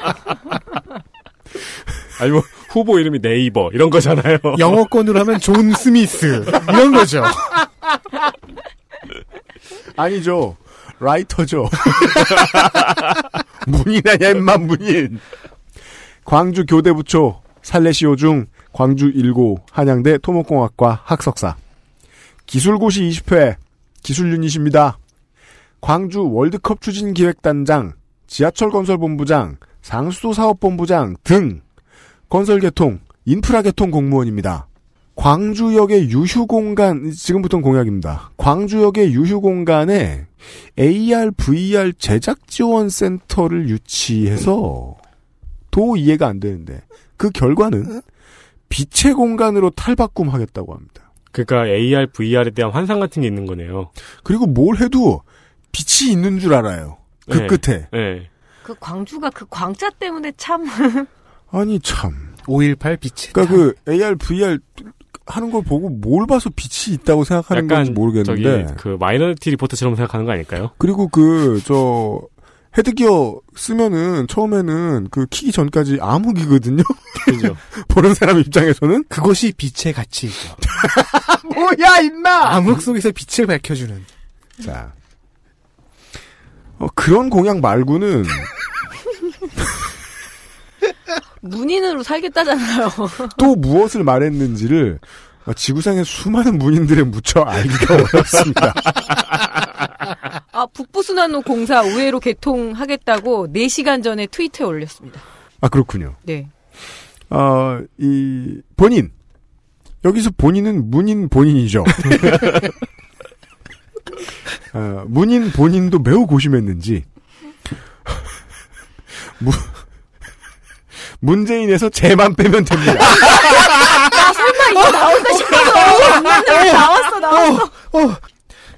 아니 뭐 후보 이름이 네이버 이런 거잖아요. 영어권으로 하면 존 스미스 이런 거죠. 아니죠. 라이터죠. 문인 아니야 임마 문인. 광주 교대부초 살레시오 중 광주 1고 한양대 토목공학과 학석사. 기술고시 20회 기술윤이십니다. 광주 월드컵 추진기획단장, 지하철 건설본부장, 상수도 사업본부장 등 건설계통인프라계통 공무원입니다. 광주역의 유휴공간, 지금부터는 공약입니다. 광주역의 유휴공간에 AR, VR 제작지원센터를 유치해서 도 이해가 안 되는데 그 결과는 빛의 공간으로 탈바꿈하겠다고 합니다. 그러니까 AR, VR에 대한 환상 같은 게 있는 거네요. 그리고 뭘 해도 빛이 있는 줄 알아요. 그 네. 끝에. 네. 그 광주가 그 광자 때문에 참 아니 참. 518 빛이. 그러니까 그 AR, VR 하는 걸 보고 뭘 봐서 빛이 있다고 생각하는 건지 모르겠는데. 저기 그 마이너리티 리포트처럼 생각하는 거 아닐까요? 그리고 그 저 헤드기어 쓰면은 처음에는 그 키기 전까지 암흑이거든요. 그죠. 보는 사람 입장에서는 그것이 빛의 가치죠 뭐야 있나? 암흑 속에서 빛을 밝혀주는. 자, 어, 그런 공약 말고는 문인으로 살겠다잖아요. 또 무엇을 말했는지를 지구상의 수많은 문인들에 묻혀 알기가 어렵습니다. 아, 북부순환로 공사 우회로 개통하겠다고 4시간 전에 트위터에 올렸습니다. 아, 그렇군요. 네. 어, 이, 본인. 여기서 본인은 문인 본인이죠. 어, 문인 본인도 매우 고심했는지, 무, 문재인에서 제만 빼면 됩니다. 나 설마 이거 나온다 싶어서 나왔어 나왔어. 어, 어,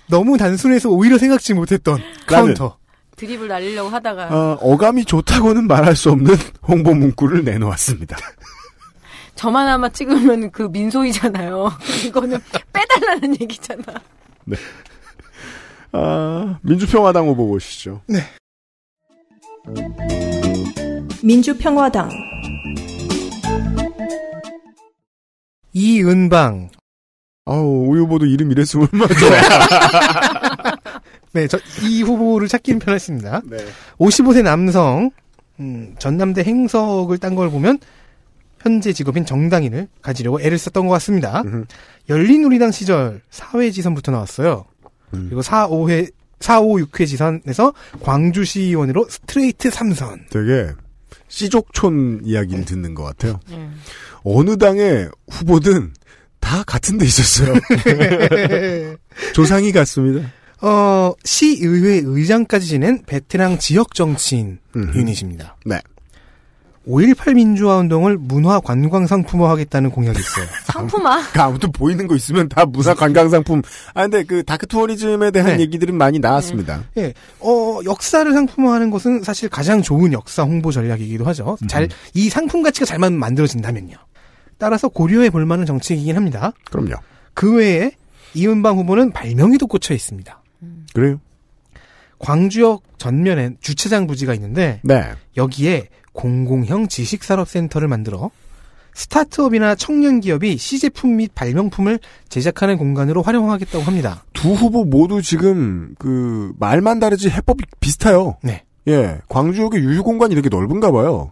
너무 단순해서 오히려 생각지 못했던 카운터. 드립을 날리려고 하다가 어, 어감이 좋다고는 말할 수 없는 홍보 문구를 내놓았습니다. 저만 아마 찍으면 그 민소이잖아요. 이거는 빼달라는 얘기잖아. 네. 아, 민주평화당 후보 보시죠. 네. 민주평화당 이은방. 아우, 오유보도 이름 이랬으면 맞아. 네, 저 이 후보를 찾기는 편했습니다. 네. 55세 남성, 음, 전남대 행석을 딴 걸 보면 현재 직업인 정당인을 가지려고 애를 썼던 것 같습니다. 으흠. 열린우리당 시절 사회지선부터 나왔어요. 음. 그리고 4, 5회, 4, 5, 6회 지선에서 광주시의원으로 스트레이트 3선. 되게 씨족촌 이야기를 음. 듣는 것 같아요. 음. 어느 당의 후보든 다 같은 데 있었어요. 조상이 같습니다. 어, 시의회 의장까지 지낸 베테랑 지역 정치인 음흠. 유닛입니다. 네. 5.18 민주화 운동을 문화 관광 상품화하겠다는 공약이 있어요. 상품화? 그러니 아무튼 보이는 거 있으면 다 문화 관광 상품. 아 근데 그 다크 투어리즘에 대한 네. 얘기들은 많이 나왔습니다. 예. 네. 네. 어 역사를 상품화하는 것은 사실 가장 좋은 역사 홍보 전략이기도 하죠. 음. 잘이 상품 가치가 잘 만들어진다면요. 따라서 고려해 볼 만한 정책이긴 합니다. 그럼요. 그 외에 이은방 후보는 발명이도 꽂혀 있습니다. 음. 그래요? 광주역 전면엔 주차장 부지가 있는데 네. 여기에 공공형 지식산업센터를 만들어 스타트업이나 청년 기업이 시제품 및 발명품을 제작하는 공간으로 활용하겠다고 합니다. 두 후보 모두 지금 그 말만 다르지 해법이 비슷해요. 네. 예, 광주역의 유휴 공간이 이렇게 넓은가 봐요.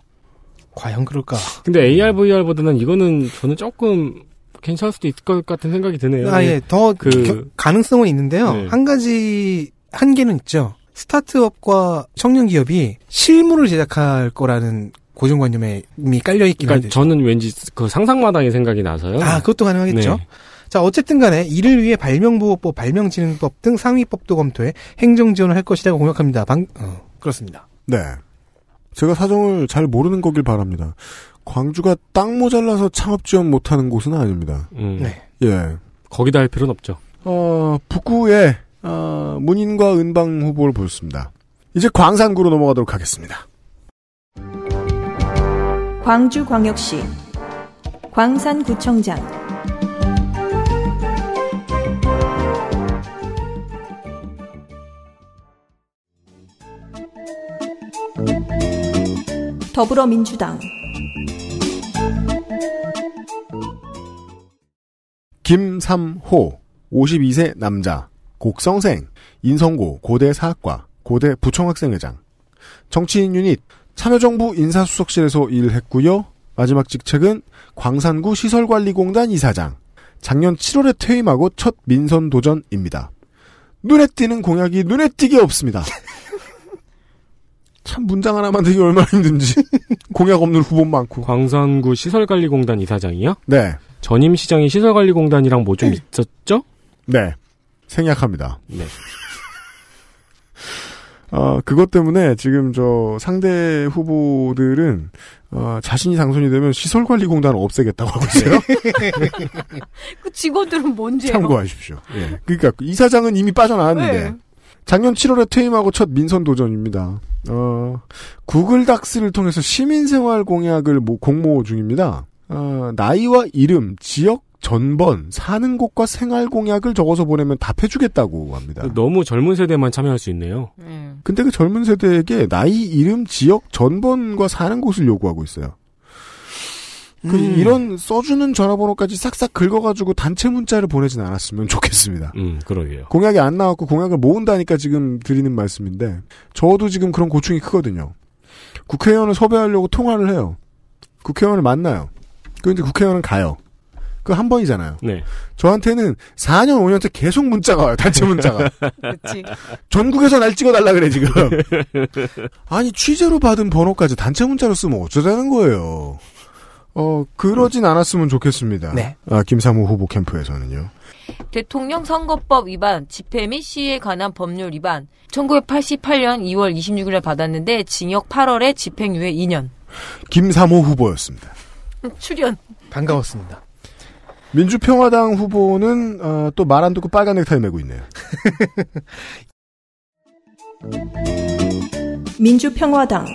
과연 그럴까? 근데 AR, VR보다는 이거는 저는 조금 괜찮을 수도 있을 것 같은 생각이 드네요. 아, 예. 더 그... 겨, 가능성은 있는데요. 네. 한 가지 한계는 있죠. 스타트업과 청년 기업이 실물을 제작할 거라는 고정관념에 이미 깔려있기 그러니까 되 저는 왠지 그 상상마당의 생각이 나서요. 아, 그것도 가능하겠죠. 네. 자, 어쨌든 간에 이를 위해 발명보호법, 발명진흥법 등 상위법도 검토해 행정지원을 할 것이라고 공약합니다. 방, 어, 그렇습니다. 네. 제가 사정을 잘 모르는 거길 바랍니다. 광주가 땅 모자라서 창업 지원 못하는 곳은 아닙니다. 음. 네. 예. 거기다 할 필요는 없죠. 어, 북구에 어, 문인과 은방 후보를 보였습니다. 이제 광산구로 넘어가도록 하겠습니다. 광주광역시 광산구청장 더불어민주당 김삼호 52세 남자 곡성생 인성고 고대 사학과 고대 부총학생회장 정치인 유닛 참여정부 인사수석실에서 일했고요. 마지막 직책은 광산구 시설관리공단 이사장. 작년 7월에 퇴임하고 첫 민선 도전입니다. 눈에 띄는 공약이 눈에 띄게 없습니다. 참 문장 하나 만들기 얼마나 힘든지 공약 없는 후보 많고 광산구 시설관리공단 이사장이요? 네 전임 시장이 시설관리공단이랑 뭐좀 네. 있었죠? 네 생략합니다 네 어, 그것 때문에 지금 저 상대 후보들은 어, 자신이 당선이 되면 시설관리공단을 없애겠다고 하고 있어요. 네. 그 직원들은 뭔지 참고하십시오. 예. 그러니까 이사장은 이미 빠져나왔는데 네. 작년 7월에 퇴임하고 첫 민선 도전입니다. 어, 구글 닥스를 통해서 시민생활 공약을 공모 중입니다. 어, 나이와 이름, 지역, 전번, 사는 곳과 생활 공약을 적어서 보내면 답해주겠다고 합니다. 너무 젊은 세대만 참여할 수 있네요. 음. 근데 그 젊은 세대에게 나이, 이름, 지역, 전번과 사는 곳을 요구하고 있어요. 그 음. 이런 써주는 전화번호까지 싹싹 긁어가지고 단체 문자를 보내진 않았으면 좋겠습니다. 음, 그러게요. 공약이 안 나왔고 공약을 모은다니까 지금 드리는 말씀인데 저도 지금 그런 고충이 크거든요. 국회의원을 섭외하려고 통화를 해요. 국회의원을 만나요. 그런데 국회의원은 가요. 그 한 번이잖아요. 네. 저한테는 4년 5년째 계속 문자가 와요. 단체 문자가. 전국에서 날 찍어달라 그래 지금. 아니 취재로 받은 번호까지 단체 문자로 쓰면 어쩌자는 거예요. 어, 그러진 않았으면 좋겠습니다. 네. 아, 김상우 후보 캠프에서는요. 대통령 선거법 위반, 집회 및 시위에 관한 법률 위반. 1988년 2월 26일에 받았는데 징역 8월에 집행유예 2년. 김삼호 후보였습니다. 출연. 반가웠습니다. 민주평화당 후보는 어, 또말 안 듣고 빨간 넥타이 메고 있네요. 민주평화당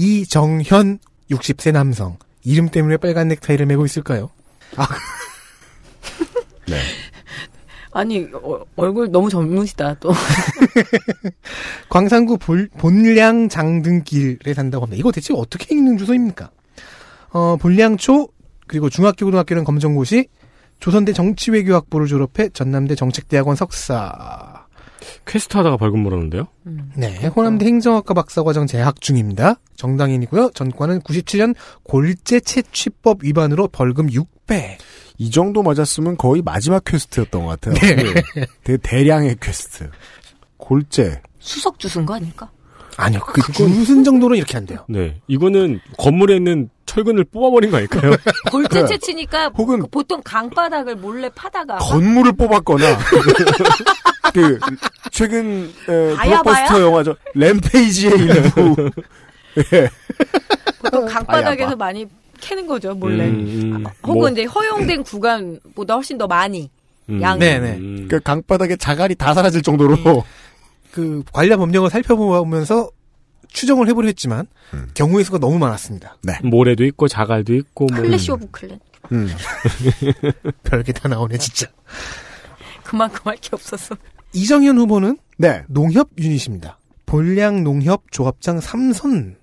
이정현 60세 남성. 이름 때문에 빨간 넥타이를 메고 있을까요? 아. 네. 아니 어, 얼굴 너무 젊으시다 또. 광산구 볼, 본량 장등길에 산다고 합니다. 이거 대체 어떻게 읽는 주소입니까? 어, 본량초 그리고 중학교 고등학교는 검정고시 조선대 정치외교학부를 졸업해 전남대 정책대학원 석사. 퀘스트 하다가 벌금 물었는데요? 음. 네. 호남대 행정학과 박사과정 재학 중입니다. 정당인이고요. 전과는 97년 골재 채취법 위반으로 벌금 6배. 이 정도 맞았으면 거의 마지막 퀘스트였던 것 같아요. 네. 네. 대량의 퀘스트. 골재. 수석 주순거 아닐까? 아니요, 그 그건... 그 무슨 정도로 이렇게 안 돼요. 네, 이거는 건물에 있는 철근을 뽑아버린 거 아닐까요? 골재 네. 채치니까 혹은 그 보통 강바닥을 몰래 파다가 건물을 뽑았거나 그 최근 에, 블록버스터 영화죠 램페이지에 있는 예. 보통 강바닥에서 많이 캐는 거죠 몰래 음, 음. 아, 뭐 혹은 뭐. 이제 허용된 구간보다 훨씬 더 많이 음. 양. 네네. 음. 그 강바닥에 자갈이 다 사라질 정도로 네. 그 관련 법령을 살펴보면서 추정을 해보려 했지만 음. 경우의 수가 너무 많았습니다. 네. 모래도 있고 자갈도 있고 뭐. 클래시 오브 클랜. 음. 별게 다 나오네 진짜. 그만큼 할 게 없었어. 이정현 후보는 네. 농협 유닛입니다. 볼량 농협 조합장 3선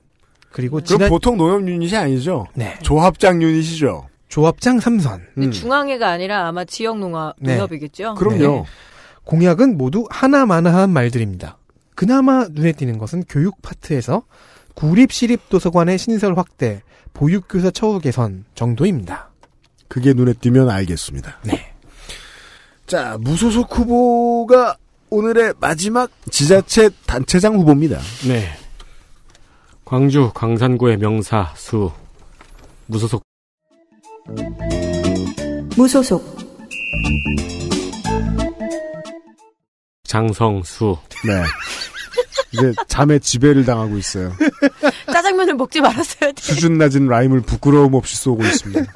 그리고 지난... 보통 농협 유닛이 아니죠. 네. 조합장 유닛이죠. 조합장 3선. 음. 중앙회가 아니라 아마 지역 농업, 네. 농협이겠죠. 그럼요. 네. 공약은 모두 하나만나한 말들입니다. 그나마 눈에 띄는 것은 교육 파트에서 구립시립도서관의 신설 확대, 보육교사 처우 개선 정도입니다. 그게 눈에 띄면 알겠습니다. 네. 자, 무소속 후보가 오늘의 마지막 지자체 단체장 후보입니다. 네. 광주 광산구의 명사 수 무소속 무소속 장성수. 네. 이제 잠에 지배를 당하고 있어요. 짜장면을 먹지 말았어야 돼. 수준 낮은 라임을 부끄러움 없이 쏘고 있습니다.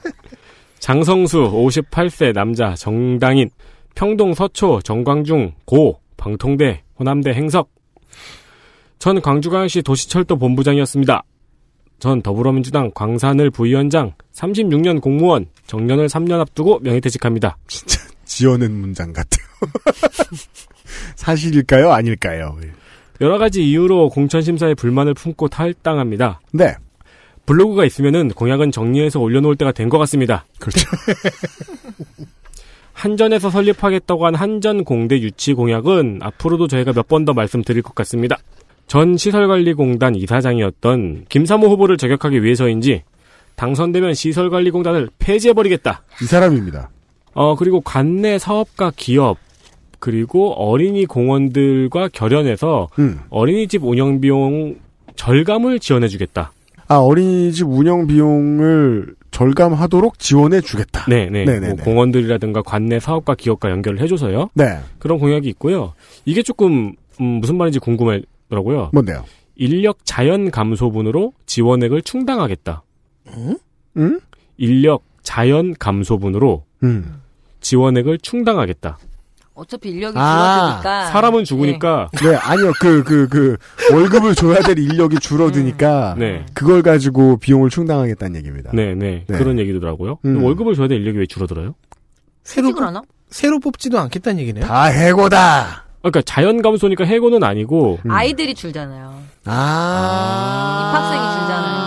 장성수 58세 남자 정당인 평동 서초 정광중 고 방통대 호남대 행석 전 광주광역시 도시철도 본부장이었습니다. 전 더불어민주당 광산을 부위원장 36년 공무원 정년을 3년 앞두고 명예퇴직합니다. 진짜 지어낸 문장 같아요. 사실일까요? 아닐까요? 여러 가지 이유로 공천심사에 불만을 품고 탈당합니다. 네. 블로그가 있으면은 공약은 정리해서 올려놓을 때가 된 것 같습니다. 그렇죠. 한전에서 설립하겠다고 한 한전공대 유치 공약은 앞으로도 저희가 몇 번 더 말씀드릴 것 같습니다. 전 시설관리공단 이사장이었던 김사모 후보를 저격하기 위해서인지 당선되면 시설관리공단을 폐지해버리겠다. 이 사람입니다. 어, 그리고 관내 사업가 기업, 그리고 어린이 공원들과 결연해서 음. 어린이집 운영 비용 절감을 지원해 주겠다. 아, 어린이집 운영 비용을 절감하도록 지원해 주겠다. 네 네. 네, 네. 뭐 네. 공원들이라든가 관내 사업과 기업과 연결을 해 줘서요. 네. 그런 공약이 있고요. 이게 조금 음, 무슨 말인지 궁금하더라고요. 뭔데요? 인력 자연 감소분으로 지원액을 충당하겠다. 응? 응? 인력 자연 감소분으로 음. 지원액을 충당하겠다. 어차피 인력이 아, 줄어드니까. 사람은 죽으니까. 네, 네 아니요. 그, 그, 그, 월급을 줘야 될 인력이 줄어드니까. 음. 네. 그걸 가지고 비용을 충당하겠다는 얘기입니다. 네, 네. 네. 그런 얘기더라고요. 음. 월급을 줘야 될 인력이 왜 줄어들어요? 새로, 뽑, 하나? 새로 뽑지도 않겠다는 얘기네요. 다 해고다! 그러니까 자연 감소니까 해고는 아니고. 음. 아이들이 줄잖아요. 아~ 입학생이 줄잖아요.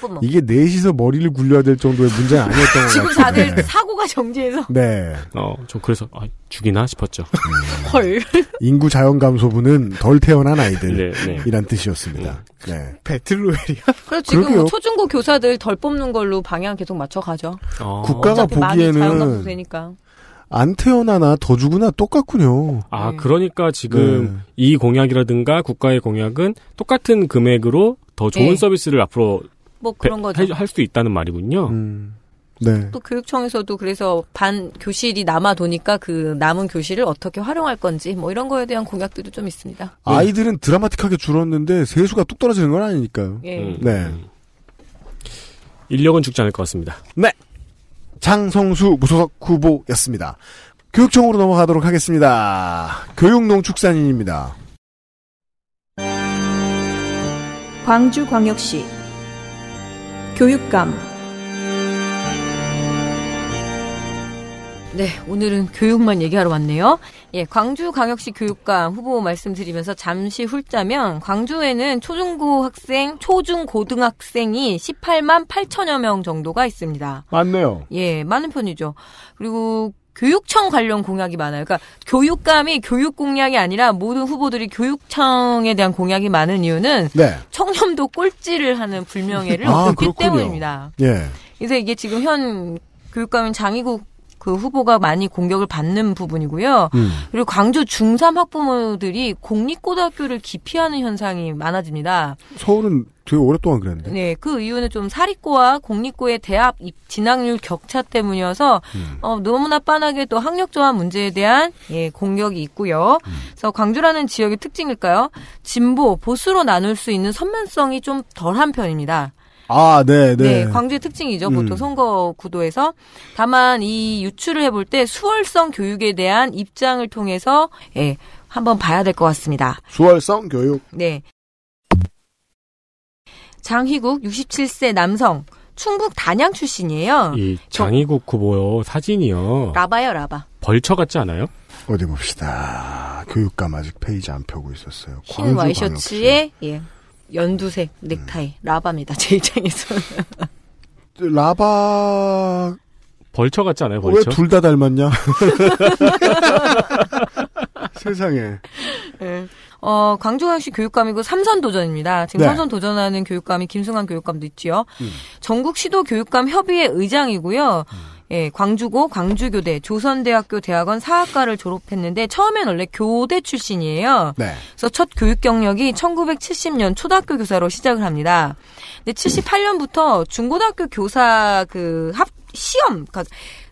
학부 이게 넷이서 머리를 굴려야 될 정도의 문제는 아니었던 것 같아요. 지금 다들 사고가 정지해서. 네. 어, 좀 그래서 아, 죽이나 싶었죠. 음. 헐. 인구 자연 감소부는 덜 태어난 아이들. 네, 네. 이 뜻이었습니다. 음. 네. 네. 배틀로얄이야? 그래서 지금 그 초중고 교사들 덜 뽑는 걸로 방향 계속 맞춰가죠. 어. 국가가 보기에는 안 태어나나 더 죽으나 똑같군요. 아, 네. 그러니까 지금 네. 이 공약이라든가 국가의 공약은 똑같은 금액으로 더 좋은 네. 서비스를 앞으로 뭐 그 그런 거죠. 할수 있다는 말이군요. 음. 네. 또 교육청에서도 그래서 반 교실이 남아 도니까 그 남은 교실을 어떻게 활용할 건지 뭐 이런 거에 대한 공약들도 좀 있습니다. 네. 아이들은 드라마틱하게 줄었는데 세수가 뚝 떨어지는 건 아니니까요. 예. 음, 네. 음. 인력은 죽지 않을 것 같습니다. 네. 장성수 무소속 후보였습니다. 교육청으로 넘어가도록 하겠습니다. 교육농축산인입니다. 광주광역시 교육감. 네, 오늘은 교육만 얘기하러 왔네요. 예, 광주광역시 교육감 후보 말씀드리면서 잠시 훑자면 광주에는 초중고 학생, 초중고등학생이 18만 8천여 명 정도가 있습니다. 많네요. 예, 많은 편이죠. 그리고 교육청 관련 공약이 많아요. 그러니까 교육감이 교육 공약이 아니라 모든 후보들이 교육청에 대한 공약이 많은 이유는 네. 청렴도 꼴찌를 하는 불명예를 얻기 아, 때문입니다. 예. 그래서 이게 지금 현 교육감인 장희국 그 후보가 많이 공격을 받는 부분이고요. 음. 그리고 광주 중3 학부모들이 공립고등학교를 기피하는 현상이 많아집니다. 서울은 되게 오랫동안 그랬는데. 네, 그 이유는 좀 사립고와 공립고의 대학 진학률 격차 때문이어서 음. 어, 너무나 빤하게 또 학력 저하 문제에 대한 예, 공격이 있고요. 음. 그래서 광주라는 지역의 특징일까요? 진보, 보수로 나눌 수 있는 선면성이 좀 덜한 편입니다. 아, 네, 네. 네 광주의 특징이죠. 음. 보통 음. 선거 구도에서 다만 이유출을 해볼 때 수월성 교육에 대한 입장을 통해서 예, 한번 봐야 될 것 같습니다. 수월성 교육. 네. 장희국 67세 남성 충북 단양 출신이에요. 이 장희국 저, 후보요 사진이요. 라바요 라바. 벌처 같지 않아요? 어디 봅시다. 교육감 아직 페이지 안 펴고 있었어요. 흰 와이셔츠에 예. 연두색 넥타이 음. 라바입니다. 제 입장에서는. 라바 벌처 같지 않아요? 벌처? 왜둘 다 닮았냐? 세상에. 네. 어, 광주광역시 교육감이고 삼선 도전입니다. 지금 네. 삼선 도전하는 교육감이 김승환 교육감도 있지요. 음. 전국 시도 교육감 협의회 의장이고요. 음. 예, 광주고 광주교대 조선대학교 대학원 사학과를 졸업했는데 처음엔 원래 교대 출신이에요. 네. 그래서 첫 교육 경력이 1970년 초등학교 교사로 시작을 합니다. 근데 78년부터 중고등학교 교사 그 합 시험 그러니까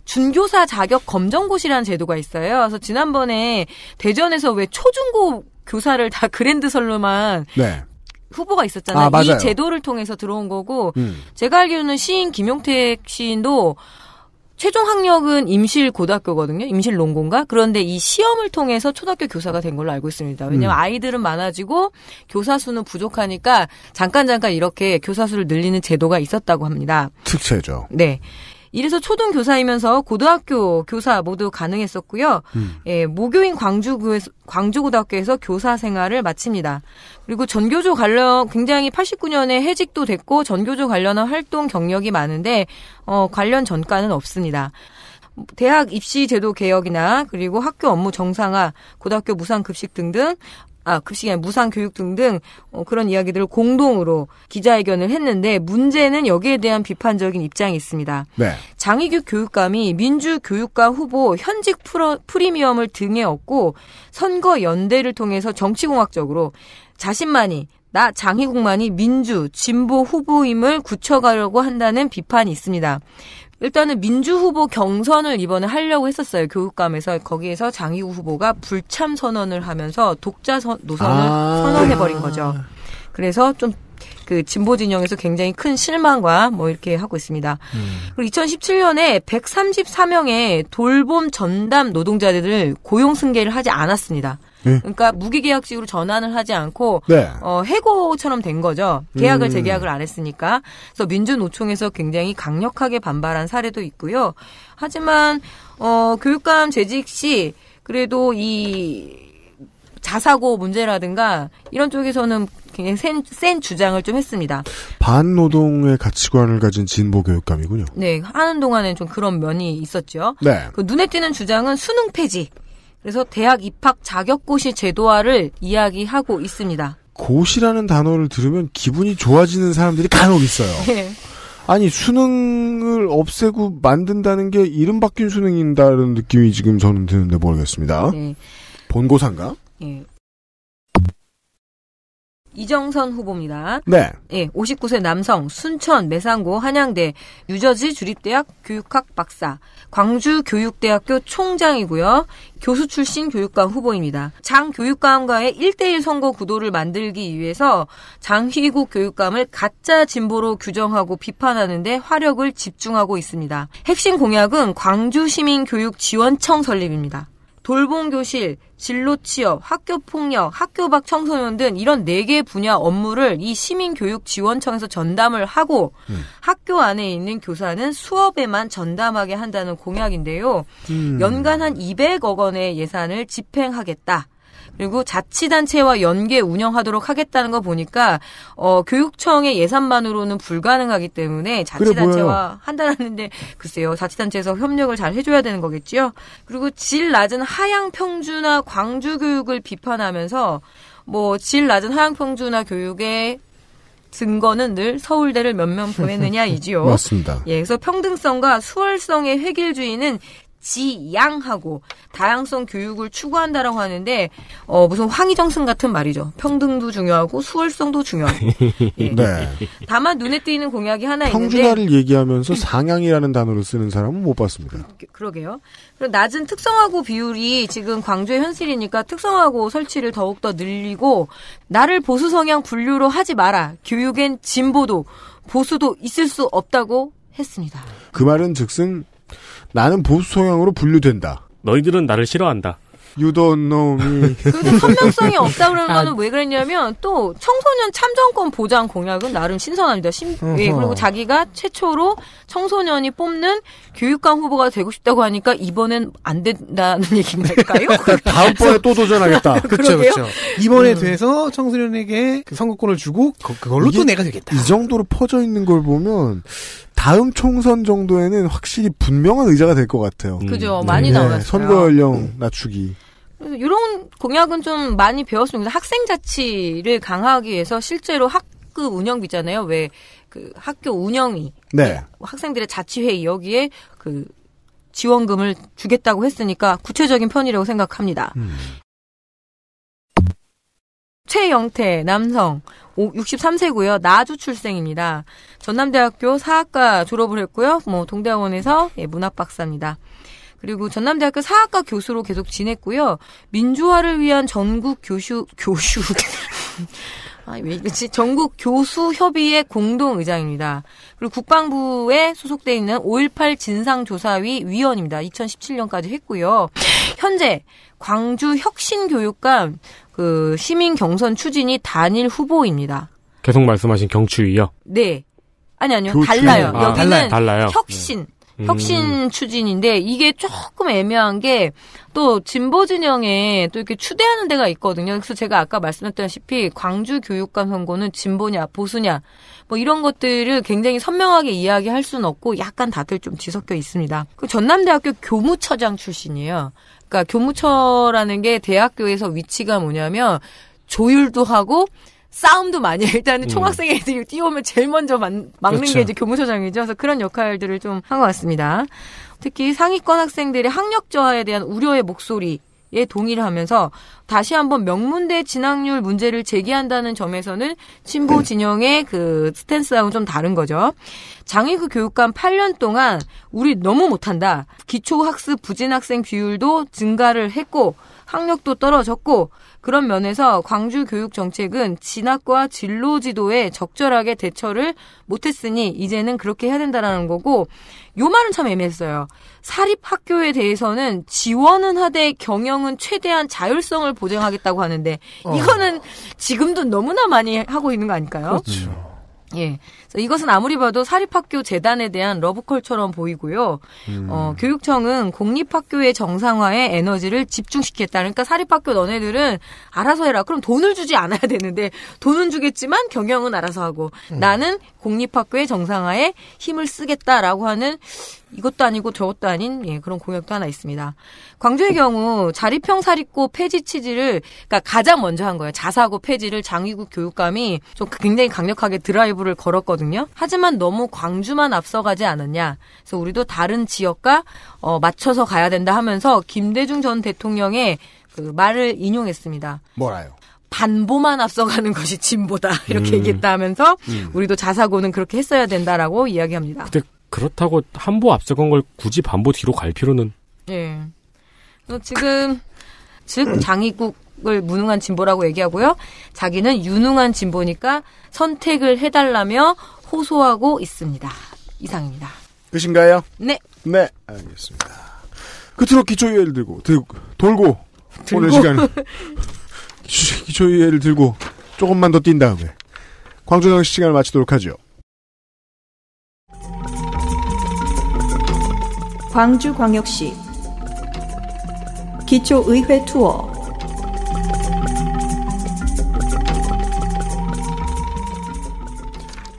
준교사 자격 검정고시라는 제도가 있어요. 그래서 지난번에 대전에서 왜 초중고 교사를 다 그랜드설로만 네. 후보가 있었잖아요. 아, 이 제도를 통해서 들어온 거고 음. 제가 알기로는 시인 김용택 시인도 최종 학력은 임실 고등학교거든요. 임실 농공가. 그런데 이 시험을 통해서 초등학교 교사가 된 걸로 알고 있습니다. 왜냐면 하 음. 아이들은 많아지고 교사 수는 부족하니까 잠깐 잠깐 이렇게 교사 수를 늘리는 제도가 있었다고 합니다. 특채죠. 네. 이래서 초등 교사이면서 고등학교 교사 모두 가능했었고요. 음. 예, 모교인 광주구 광주고등학교에서 교사 생활을 마칩니다. 그리고 전교조 관련 굉장히 89년에 해직도 됐고 전교조 관련한 활동 경력이 많은데 어, 관련 전과는 없습니다. 대학 입시 제도 개혁이나 그리고 학교 업무 정상화, 고등학교 무상 급식 등등 아, 급식이 아니라 무상 교육 등등 어, 그런 이야기들을 공동으로 기자회견을 했는데 문제는 여기에 대한 비판적인 입장이 있습니다. 네. 장희규 교육감이 민주교육감 후보 현직 프로, 프리미엄을 등에 업고 선거 연대를 통해서 정치공학적으로 자신만이 나 장희국만이 민주 진보 후보임을 굳혀가려고 한다는 비판이 있습니다. 일단은 민주 후보 경선을 이번에 하려고 했었어요. 교육감에서 거기에서 장희우 후보가 불참 선언을 하면서 독자 선, 노선을 아~ 선언해버린 거죠. 그래서 좀 그 진보 진영에서 굉장히 큰 실망과 뭐 이렇게 하고 있습니다. 음. 그리고 2017년에 134명의 돌봄 전담 노동자들을 고용 승계를 하지 않았습니다. 예. 그러니까 무기계약직으로 전환을 하지 않고 네. 어, 해고처럼 된 거죠. 계약을 음. 재계약을 안 했으니까. 그래서 민주노총에서 굉장히 강력하게 반발한 사례도 있고요. 하지만 어, 교육감 재직 시 그래도 이 자사고 문제라든가 이런 쪽에서는 굉장히 센, 센 주장을 좀 했습니다. 반노동의 가치관을 가진 진보 교육감이군요. 네, 하는 동안엔 좀 그런 면이 있었죠. 네. 그 눈에 띄는 주장은 수능 폐지. 그래서 대학 입학 자격고시 제도화를 이야기하고 있습니다. 고시라는 단어를 들으면 기분이 좋아지는 사람들이 간혹 있어요. 네. 아니 수능을 없애고 만든다는 게 이름 바뀐 수능인다는 느낌이 지금 저는 드는데 모르겠습니다. 네. 본고사인가? 네. 예. 이정선 후보입니다. 네. 예, 59세 남성, 순천, 매산고, 한양대, 유저지 주립대학 교육학 박사, 광주 교육대학교 총장이고요. 교수 출신 교육감 후보입니다. 장 교육감과의 1대1 선거 구도를 만들기 위해서 장희국 교육감을 가짜 진보로 규정하고 비판하는데 화력을 집중하고 있습니다. 핵심 공약은 광주시민교육지원청 설립입니다. 돌봄 교실, 진로 취업, 학교 폭력, 학교 밖 청소년 등 이런 네개 분야 업무를 이 시민교육지원청에서 전담을 하고 음. 학교 안에 있는 교사는 수업에만 전담하게 한다는 공약인데요. 음. 연간 한 200억 원의 예산을 집행하겠다. 그리고 자치단체와 연계 운영하도록 하겠다는 거 보니까 어, 교육청의 예산만으로는 불가능하기 때문에 자치단체와 그래 한다는데 글쎄요 자치단체에서 협력을 잘 해줘야 되는 거겠죠 그리고 질 낮은 하향 평준화 광주 교육을 비판하면서 뭐 질 낮은 하향 평준화 교육의 증거는 늘 서울대를 몇 명 보내느냐이지요. 맞습니다. 예, 그래서 평등성과 수월성의 획일주의는 지양하고 다양성 교육을 추구한다라고 하는데 어 무슨 황희정승 같은 말이죠. 평등도 중요하고 수월성도 중요하고. 예. 네. 다만 눈에 띄는 공약이 하나 평준화 있는데 평준화를 얘기하면서 상향이라는 단어를 쓰는 사람은 못 봤습니다. 그러게요. 그럼 낮은 특성화고 비율이 지금 광주의 현실이니까 특성화고 설치를 더욱 더 늘리고 나를 보수 성향 분류로 하지 마라. 교육엔 진보도 보수도 있을 수 없다고 했습니다. 그 말은 즉슨 나는 보수 성향으로 분류된다. 너희들은 나를 싫어한다. 유돈 놈이. 그리고 선명성이 없다 그러는 아. 거는 아. 왜 그랬냐면 또 청소년 참정권 보장 공약은 나름 신선합니다. 심, 예, 그리고 자기가 최초로 청소년이 뽑는 교육감 후보가 되고 싶다고 하니까 이번엔 안 된다는 얘기인가요? 그러니까 다음번에 또 도전하겠다. 그렇죠, 그렇죠. 이번에 음. 돼서 청소년에게 그 선거권을 주고 그, 걸로또 내가 되겠다. 이 정도로 퍼져 있는 걸 보면 다음 총선 정도에는 확실히 분명한 의자가 될 것 같아요. 음. 그죠. 네. 많이 네. 나왔어요. 선거 연령 낮추기. 이런 공약은 좀 많이 배웠습니다. 학생 자치를 강화하기 위해서 실제로 학급 운영비잖아요. 왜 그 학교 운영이 네. 그 학생들의 자치회의 여기에 그 지원금을 주겠다고 했으니까 구체적인 편이라고 생각합니다. 음. 최영태 남성 63세고요. 나주 출생입니다. 전남대학교 사학과 졸업을 했고요. 뭐 동대학원에서 예, 문학 박사입니다. 그리고 전남대학교 사학과 교수로 계속 지냈고요. 민주화를 위한 전국 교수 교수 아, 왜 이거지? 전국 교수협의회 공동의장입니다. 그리고 국방부에 소속돼 있는 5.18 진상조사위 위원입니다. 2017년까지 했고요. 현재 광주 혁신교육감 그 시민 경선 추진이 단일 후보입니다. 계속 말씀하신 경추위요? 네. 아니 아니요. 교추. 달라요. 아, 여기는 달라요. 혁신. 네. 음. 혁신 추진인데 이게 조금 애매한 게 또 진보 진영에 또 이렇게 추대하는 데가 있거든요. 그래서 제가 아까 말씀드렸다시피 광주 교육감 선거는 진보냐 보수냐 뭐 이런 것들을 굉장히 선명하게 이야기할 수는 없고 약간 다들 좀 뒤섞여 있습니다. 그 전남대학교 교무처장 출신이에요. 그러니까 교무처라는 게 대학교에서 위치가 뭐냐면 조율도 하고 싸움도 많이 해. 일단은 총학생 음. 애들이 뛰어오면 제일 먼저 막, 막는 그렇죠. 게 이제 교무처장이죠. 그래서 그런 역할들을 좀 한 것 같습니다. 특히 상위권 학생들의 학력 저하에 대한 우려의 목소리 동의를 하면서 다시 한번 명문대 진학률 문제를 제기한다는 점에서는 친보 음. 진영의 그 스탠스하고는 좀 다른 거죠. 장위구 교육감 8년 동안 우리 너무 못한다. 기초학습 부진학생 비율도 증가를 했고 학력도 떨어졌고 그런 면에서 광주 교육 정책은 진학과 진로 지도에 적절하게 대처를 못했으니 이제는 그렇게 해야 된다라는 거고 요 말은 참 애매했어요. 사립 학교에 대해서는 지원은 하되 경영은 최대한 자율성을 보장하겠다고 하는데 어. 이거는 지금도 너무나 많이 하고 있는 거 아닐까요? 그렇죠. 예. 이것은 아무리 봐도 사립학교 재단에 대한 러브콜처럼 보이고요. 음. 어, 교육청은 공립학교의 정상화에 에너지를 집중시켰다. 그러니까 사립학교 너네들은 알아서 해라. 그럼 돈을 주지 않아야 되는데 돈은 주겠지만 경영은 알아서 하고 음. 나는 공립학교의 정상화에 힘을 쓰겠다라고 하는 이것도 아니고 저것도 아닌 예, 그런 공약도 하나 있습니다. 광주의 경우 자립형 사립고 폐지 취지를 그러니까 가장 먼저 한 거예요. 자사고 폐지를 장위국 교육감이 좀 굉장히 강력하게 드라이브를 걸었거든요. 있거든요 하지만 너무 광주만 앞서가지 않았냐. 그래서 우리도 다른 지역과 어, 맞춰서 가야 된다 하면서 김대중 전 대통령의 그 말을 인용했습니다. 뭐라요? 반보만 앞서가는 것이 진보다 이렇게 음. 얘기했다 하면서 음. 우리도 자사고는 그렇게 했어야 된다라고 이야기합니다. 근데 그렇다고 한보 앞서간 걸 굳이 반보 뒤로 갈 필요는 예. 지금 즉 장이국 선택을 무능한 진보라고 얘기하고요. 자기는 유능한 진보니까 선택을 해달라며 호소하고 있습니다. 이상입니다. 끝인가요? 네. 네, 알겠습니다. 끝으로 기초의회를 들고, 들, 돌고, 들고. 오늘 시간 기초의회를 들고 조금만 더 뛴 다음에 광주당 시간을 마치도록 하죠. 광주광역시 기초의회 투어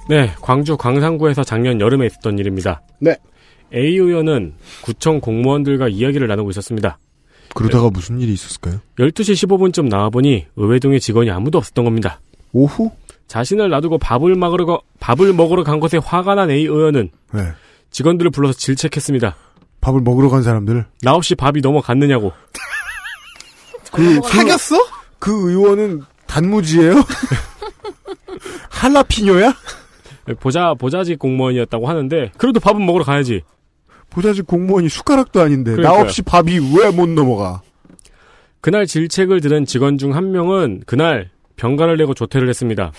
네, 광주 광산구에서 작년 여름에 있었던 일입니다. 네. A 의원은 구청 공무원들과 이야기를 나누고 있었습니다. 그러다가 무슨 일이 있었을까요? 12시 15분쯤 나와보니 의회동에 직원이 아무도 없었던 겁니다. 오후? 자신을 놔두고 밥을 먹으러, 밥을 먹으러 간 것에 화가 난 A 의원은 네. 직원들을 불러서 질책했습니다. 밥을 먹으러 간 사람들? 나 없이 밥이 넘어갔느냐고. 그, 뭐, 사겼어? 그 의원은 단무지예요? 할라피뇨야? 보자 보자직 공무원이었다고 하는데 그래도 밥은 먹으러 가야지. 보자직 공무원이 숟가락도 아닌데 그러니까요. 나 없이 밥이 왜 못 넘어가? 그날 질책을 들은 직원 중 한 명은 그날 병가를 내고 조퇴를 했습니다.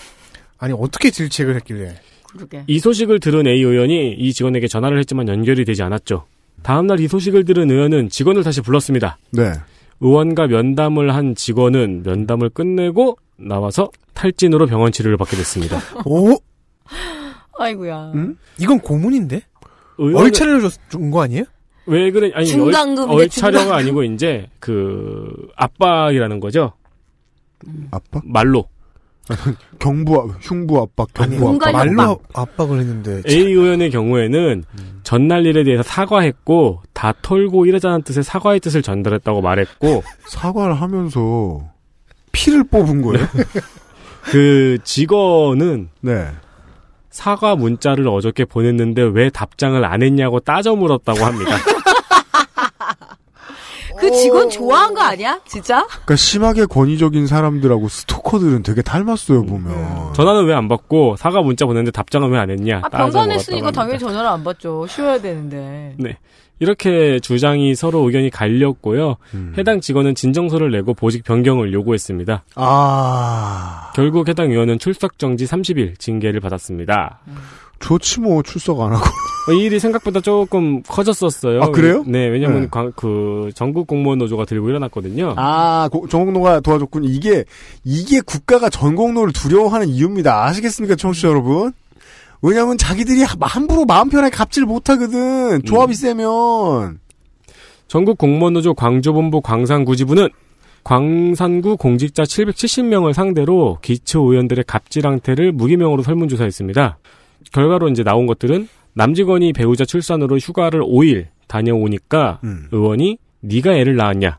아니 어떻게 질책을 했길래? 그러게. 이 소식을 들은 A 의원이 이 직원에게 전화를 했지만 연결이 되지 않았죠. 다음날 이 소식을 들은 의원은 직원을 다시 불렀습니다. 네. 의원과 면담을 한 직원은 면담을 끝내고 나와서 탈진으로 병원 치료를 받게 됐습니다. 오? 아이구야 음? 이건 고문인데? 의원은... 얼차려를 준거 아니에요? 왜 그래? 아니 중간금 얼차려가 아니고 이제 그 압박이라는 거죠. 압박? 말로. 경부 흉부 압박, 경부 압박. 말로 압박을 했는데. A 의원의 경우에는 음. 전날 일에 대해서 사과했고 다 털고 이러자는 뜻의 사과의 뜻을 전달했다고 말했고 사과를 하면서 피를 뽑은 거예요. 그 직원은 네. 사과 문자를 어저께 보냈는데 왜 답장을 안 했냐고 따져 물었다고 합니다. 그 직원 좋아한 거 아니야? 진짜? 그러니까 심하게 권위적인 사람들하고 스토커들은 되게 닮았어요 음. 보면. 음. 전화는 왜 안 받고 사과 문자 보냈는데 답장은 왜 안 했냐? 아, 병간했으니까 당연히 전화를 안 받죠. 쉬어야 되는데. 네. 이렇게 주장이 서로 의견이 갈렸고요. 음. 해당 직원은 진정서를 내고 보직 변경을 요구했습니다. 아. 결국 해당 의원은 출석 정지 30일 징계를 받았습니다. 음. 좋지 뭐 출석 안 하고. 어, 이 일이 생각보다 조금 커졌었어요. 아 그래요? 네, 네 왜냐면 네. 그 전국 공무원 노조가 들고 일어났거든요. 아, 전공노가 도와줬군. 이게 이게 국가가 전공노를 두려워하는 이유입니다. 아시겠습니까, 청취자 여러분? 왜냐면 자기들이 함부로 마음 편하게 갑질 못하거든. 음. 조합이 음. 세면. 전국 공무원노조 광주본부 광산구지부는 광산구 공직자 770명을 상대로 기초 의원들의 갑질 항태를 무기명으로 설문조사했습니다. 결과로 이제 나온 것들은 남직원이 배우자 출산으로 휴가를 5일 다녀오니까 음. 의원이 네가 애를 낳았냐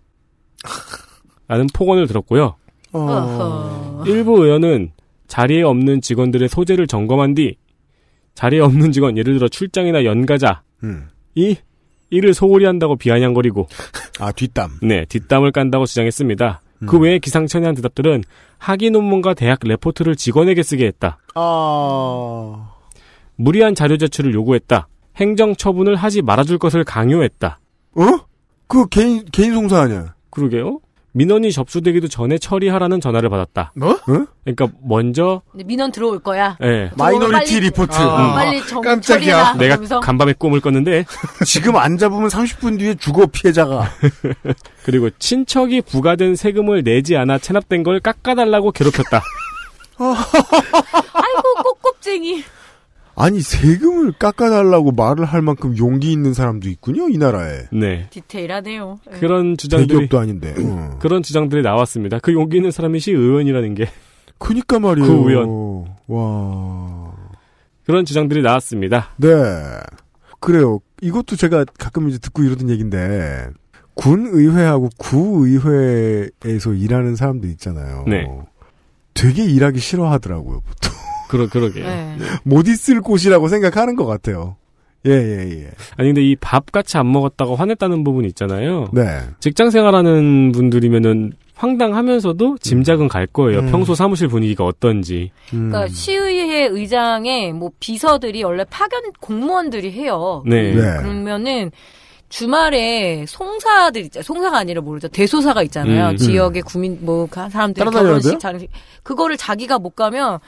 라는 폭언을 들었고요. 어... 일부 의원은 자리에 없는 직원들의 소재를 점검한 뒤 자리에 없는 직원, 예를 들어 출장이나 연가자, 음. 이 일을 소홀히 한다고 비아냥거리고, 아 뒷담, 네 뒷담을 깐다고 주장했습니다. 그 음. 그 외에 기상천외한 대답들은 학위 논문과 대학 레포트를 직원에게 쓰게 했다. 아... 무리한 자료 제출을 요구했다. 행정 처분을 하지 말아줄 것을 강요했다. 어? 그 개인 개인 송사 아니야? 그러게요. 민원이 접수되기도 전에 처리하라는 전화를 받았다. 뭐? 응? 그러니까 먼저 민원 들어올 거야. 예. 마이너리티 빨리, 리포트. 아, 응. 빨리 정, 깜짝이야. 처리해라. 내가 하면서. 간밤에 꿈을 꿨는데 지금 안 잡으면 30분 뒤에 죽어 피해자가. 그리고 친척이 부과된 세금을 내지 않아 체납된 걸 깎아달라고 괴롭혔다. 아이고 꼬꼽쟁이. 아니 세금을 깎아달라고 말을 할 만큼 용기 있는 사람도 있군요 이 나라에. 네. 디테일하네요. 그런 네. 주장들이 대기업도 아닌데 어. 그런 주장들이 나왔습니다. 그 용기 있는 사람이 시 의원이라는 게. 그니까 말이에요. 그 의원. 와. 그런 주장들이 나왔습니다. 네. 그래요. 이것도 제가 가끔 이제 듣고 이러던 얘긴데 군의회하고 구의회에서 일하는 사람들 있잖아요. 네. 되게 일하기 싫어하더라고요, 보통. 그러 그러게요. 네. 네. 못 있을 곳이라고 생각하는 것 같아요. 예, 예, 예. 아니, 근데 이 밥 같이 안 먹었다고 화냈다는 부분이 있잖아요. 네. 직장 생활하는 분들이면은 황당하면서도 짐작은 갈 거예요. 음. 평소 사무실 분위기가 어떤지. 그러니까 음. 시의회 의장의 뭐 비서들이 원래 파견 공무원들이 해요. 네. 네. 그러면은 주말에 송사들 있죠 송사가 아니라 모르죠. 대소사가 있잖아요. 음, 음. 지역의 국민뭐사람들 결혼식 장식 그거를 자기가 못 가면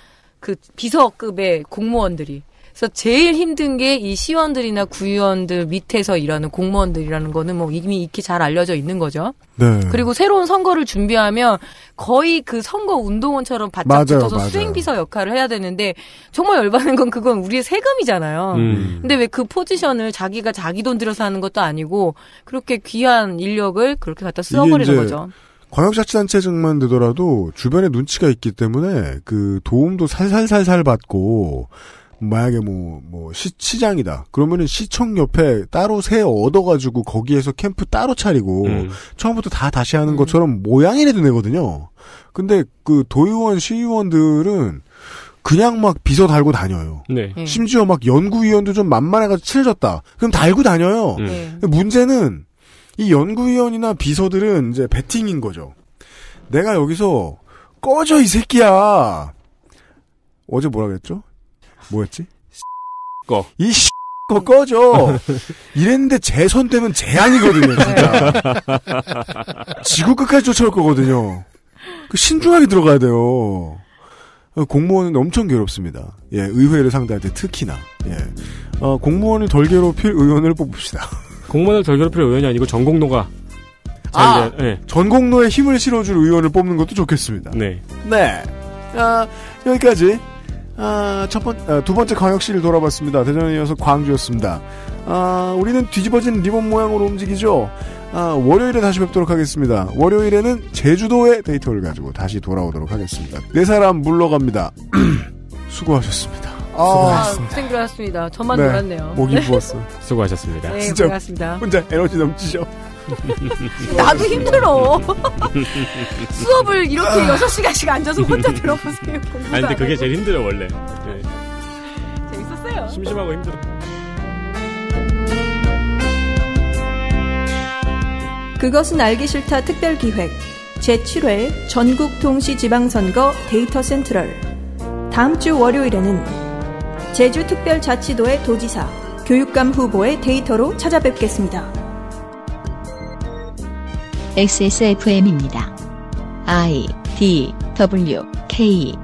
그 비서급의 공무원들이. 그래서 제일 힘든 게 이 시원들이나 구의원들 밑에서 일하는 공무원들이라는 거는 뭐 이미 익히 잘 알려져 있는 거죠. 네. 그리고 새로운 선거를 준비하면 거의 그 선거 운동원처럼 바짝 맞아요, 붙어서 맞아요. 수행비서 역할을 해야 되는데 정말 열받는 건 그건 우리의 세금이잖아요. 음. 근데 왜 그 포지션을 자기가 자기 돈 들여서 하는 것도 아니고 그렇게 귀한 인력을 그렇게 갖다 써버리는 거죠. 광역자치단체장만 되더라도 주변에 눈치가 있기 때문에 그 도움도 살살살살 받고 만약에 뭐, 뭐, 시, 시장이다. 그러면은 시청 옆에 따로 새 얻어가지고 거기에서 캠프 따로 차리고 음. 처음부터 다 다시 하는 음. 것처럼 모양이라도 내거든요. 근데 그 도의원, 시의원들은 그냥 막 비서 달고 다녀요. 네. 네. 심지어 막 연구위원도 좀 만만해가지고 친해졌다 그럼 달고 다녀요. 음. 네. 문제는 이 연구위원이나 비서들은 이제 베팅인 거죠. 내가 여기서 꺼져 이 새끼야. 어제 뭐라 그랬죠? 뭐였지? 꺼. 이 씨. 거 꺼져. 이랬는데 재선 되면 재앙이거든요, 진짜. 지구 끝까지 쫓아올 거거든요. 그 신중하게 들어가야 돼요. 공무원은 엄청 괴롭습니다. 예, 의회를 상대할 때 특히나. 예. 어, 공무원을 덜 괴롭힐 의원을 뽑읍시다. 공무원을 덜 괴롭힐 의원이 아니고 전공노가 아, 네. 전공노에 힘을 실어줄 의원을 뽑는 것도 좋겠습니다. 네. 네. 아, 여기까지. 아, 첫 번, 아, 두 번째 광역시를 돌아봤습니다. 대전에 이어서 광주였습니다. 아, 우리는 뒤집어진 리본 모양으로 움직이죠. 아, 월요일에 다시 뵙도록 하겠습니다. 월요일에는 제주도의 데이터를 가지고 다시 돌아오도록 하겠습니다. 네 사람 물러갑니다. 수고하셨습니다. 아, 고생들 하습니다 저만 네, 놀았네요. 목이 네. 부었어. 수고하셨습니다. 네, 진짜 고맙습니다. 혼자 에너지 넘치죠. 나도 힘들어. 수업을 이렇게 6시간씩 앉아서 혼자 들어보세요. 아 근데 그게 제일 힘들어, 원래. 네. 재밌었어요. 심심하고 힘들어. 그것은 알기 싫다 특별 기획. 제7회 전국 동시 지방선거 데이터 센트럴. 다음 주 월요일에는 제주특별자치도의 도지사, 교육감 후보의 데이터로 찾아뵙겠습니다. XSFM입니다. I D W K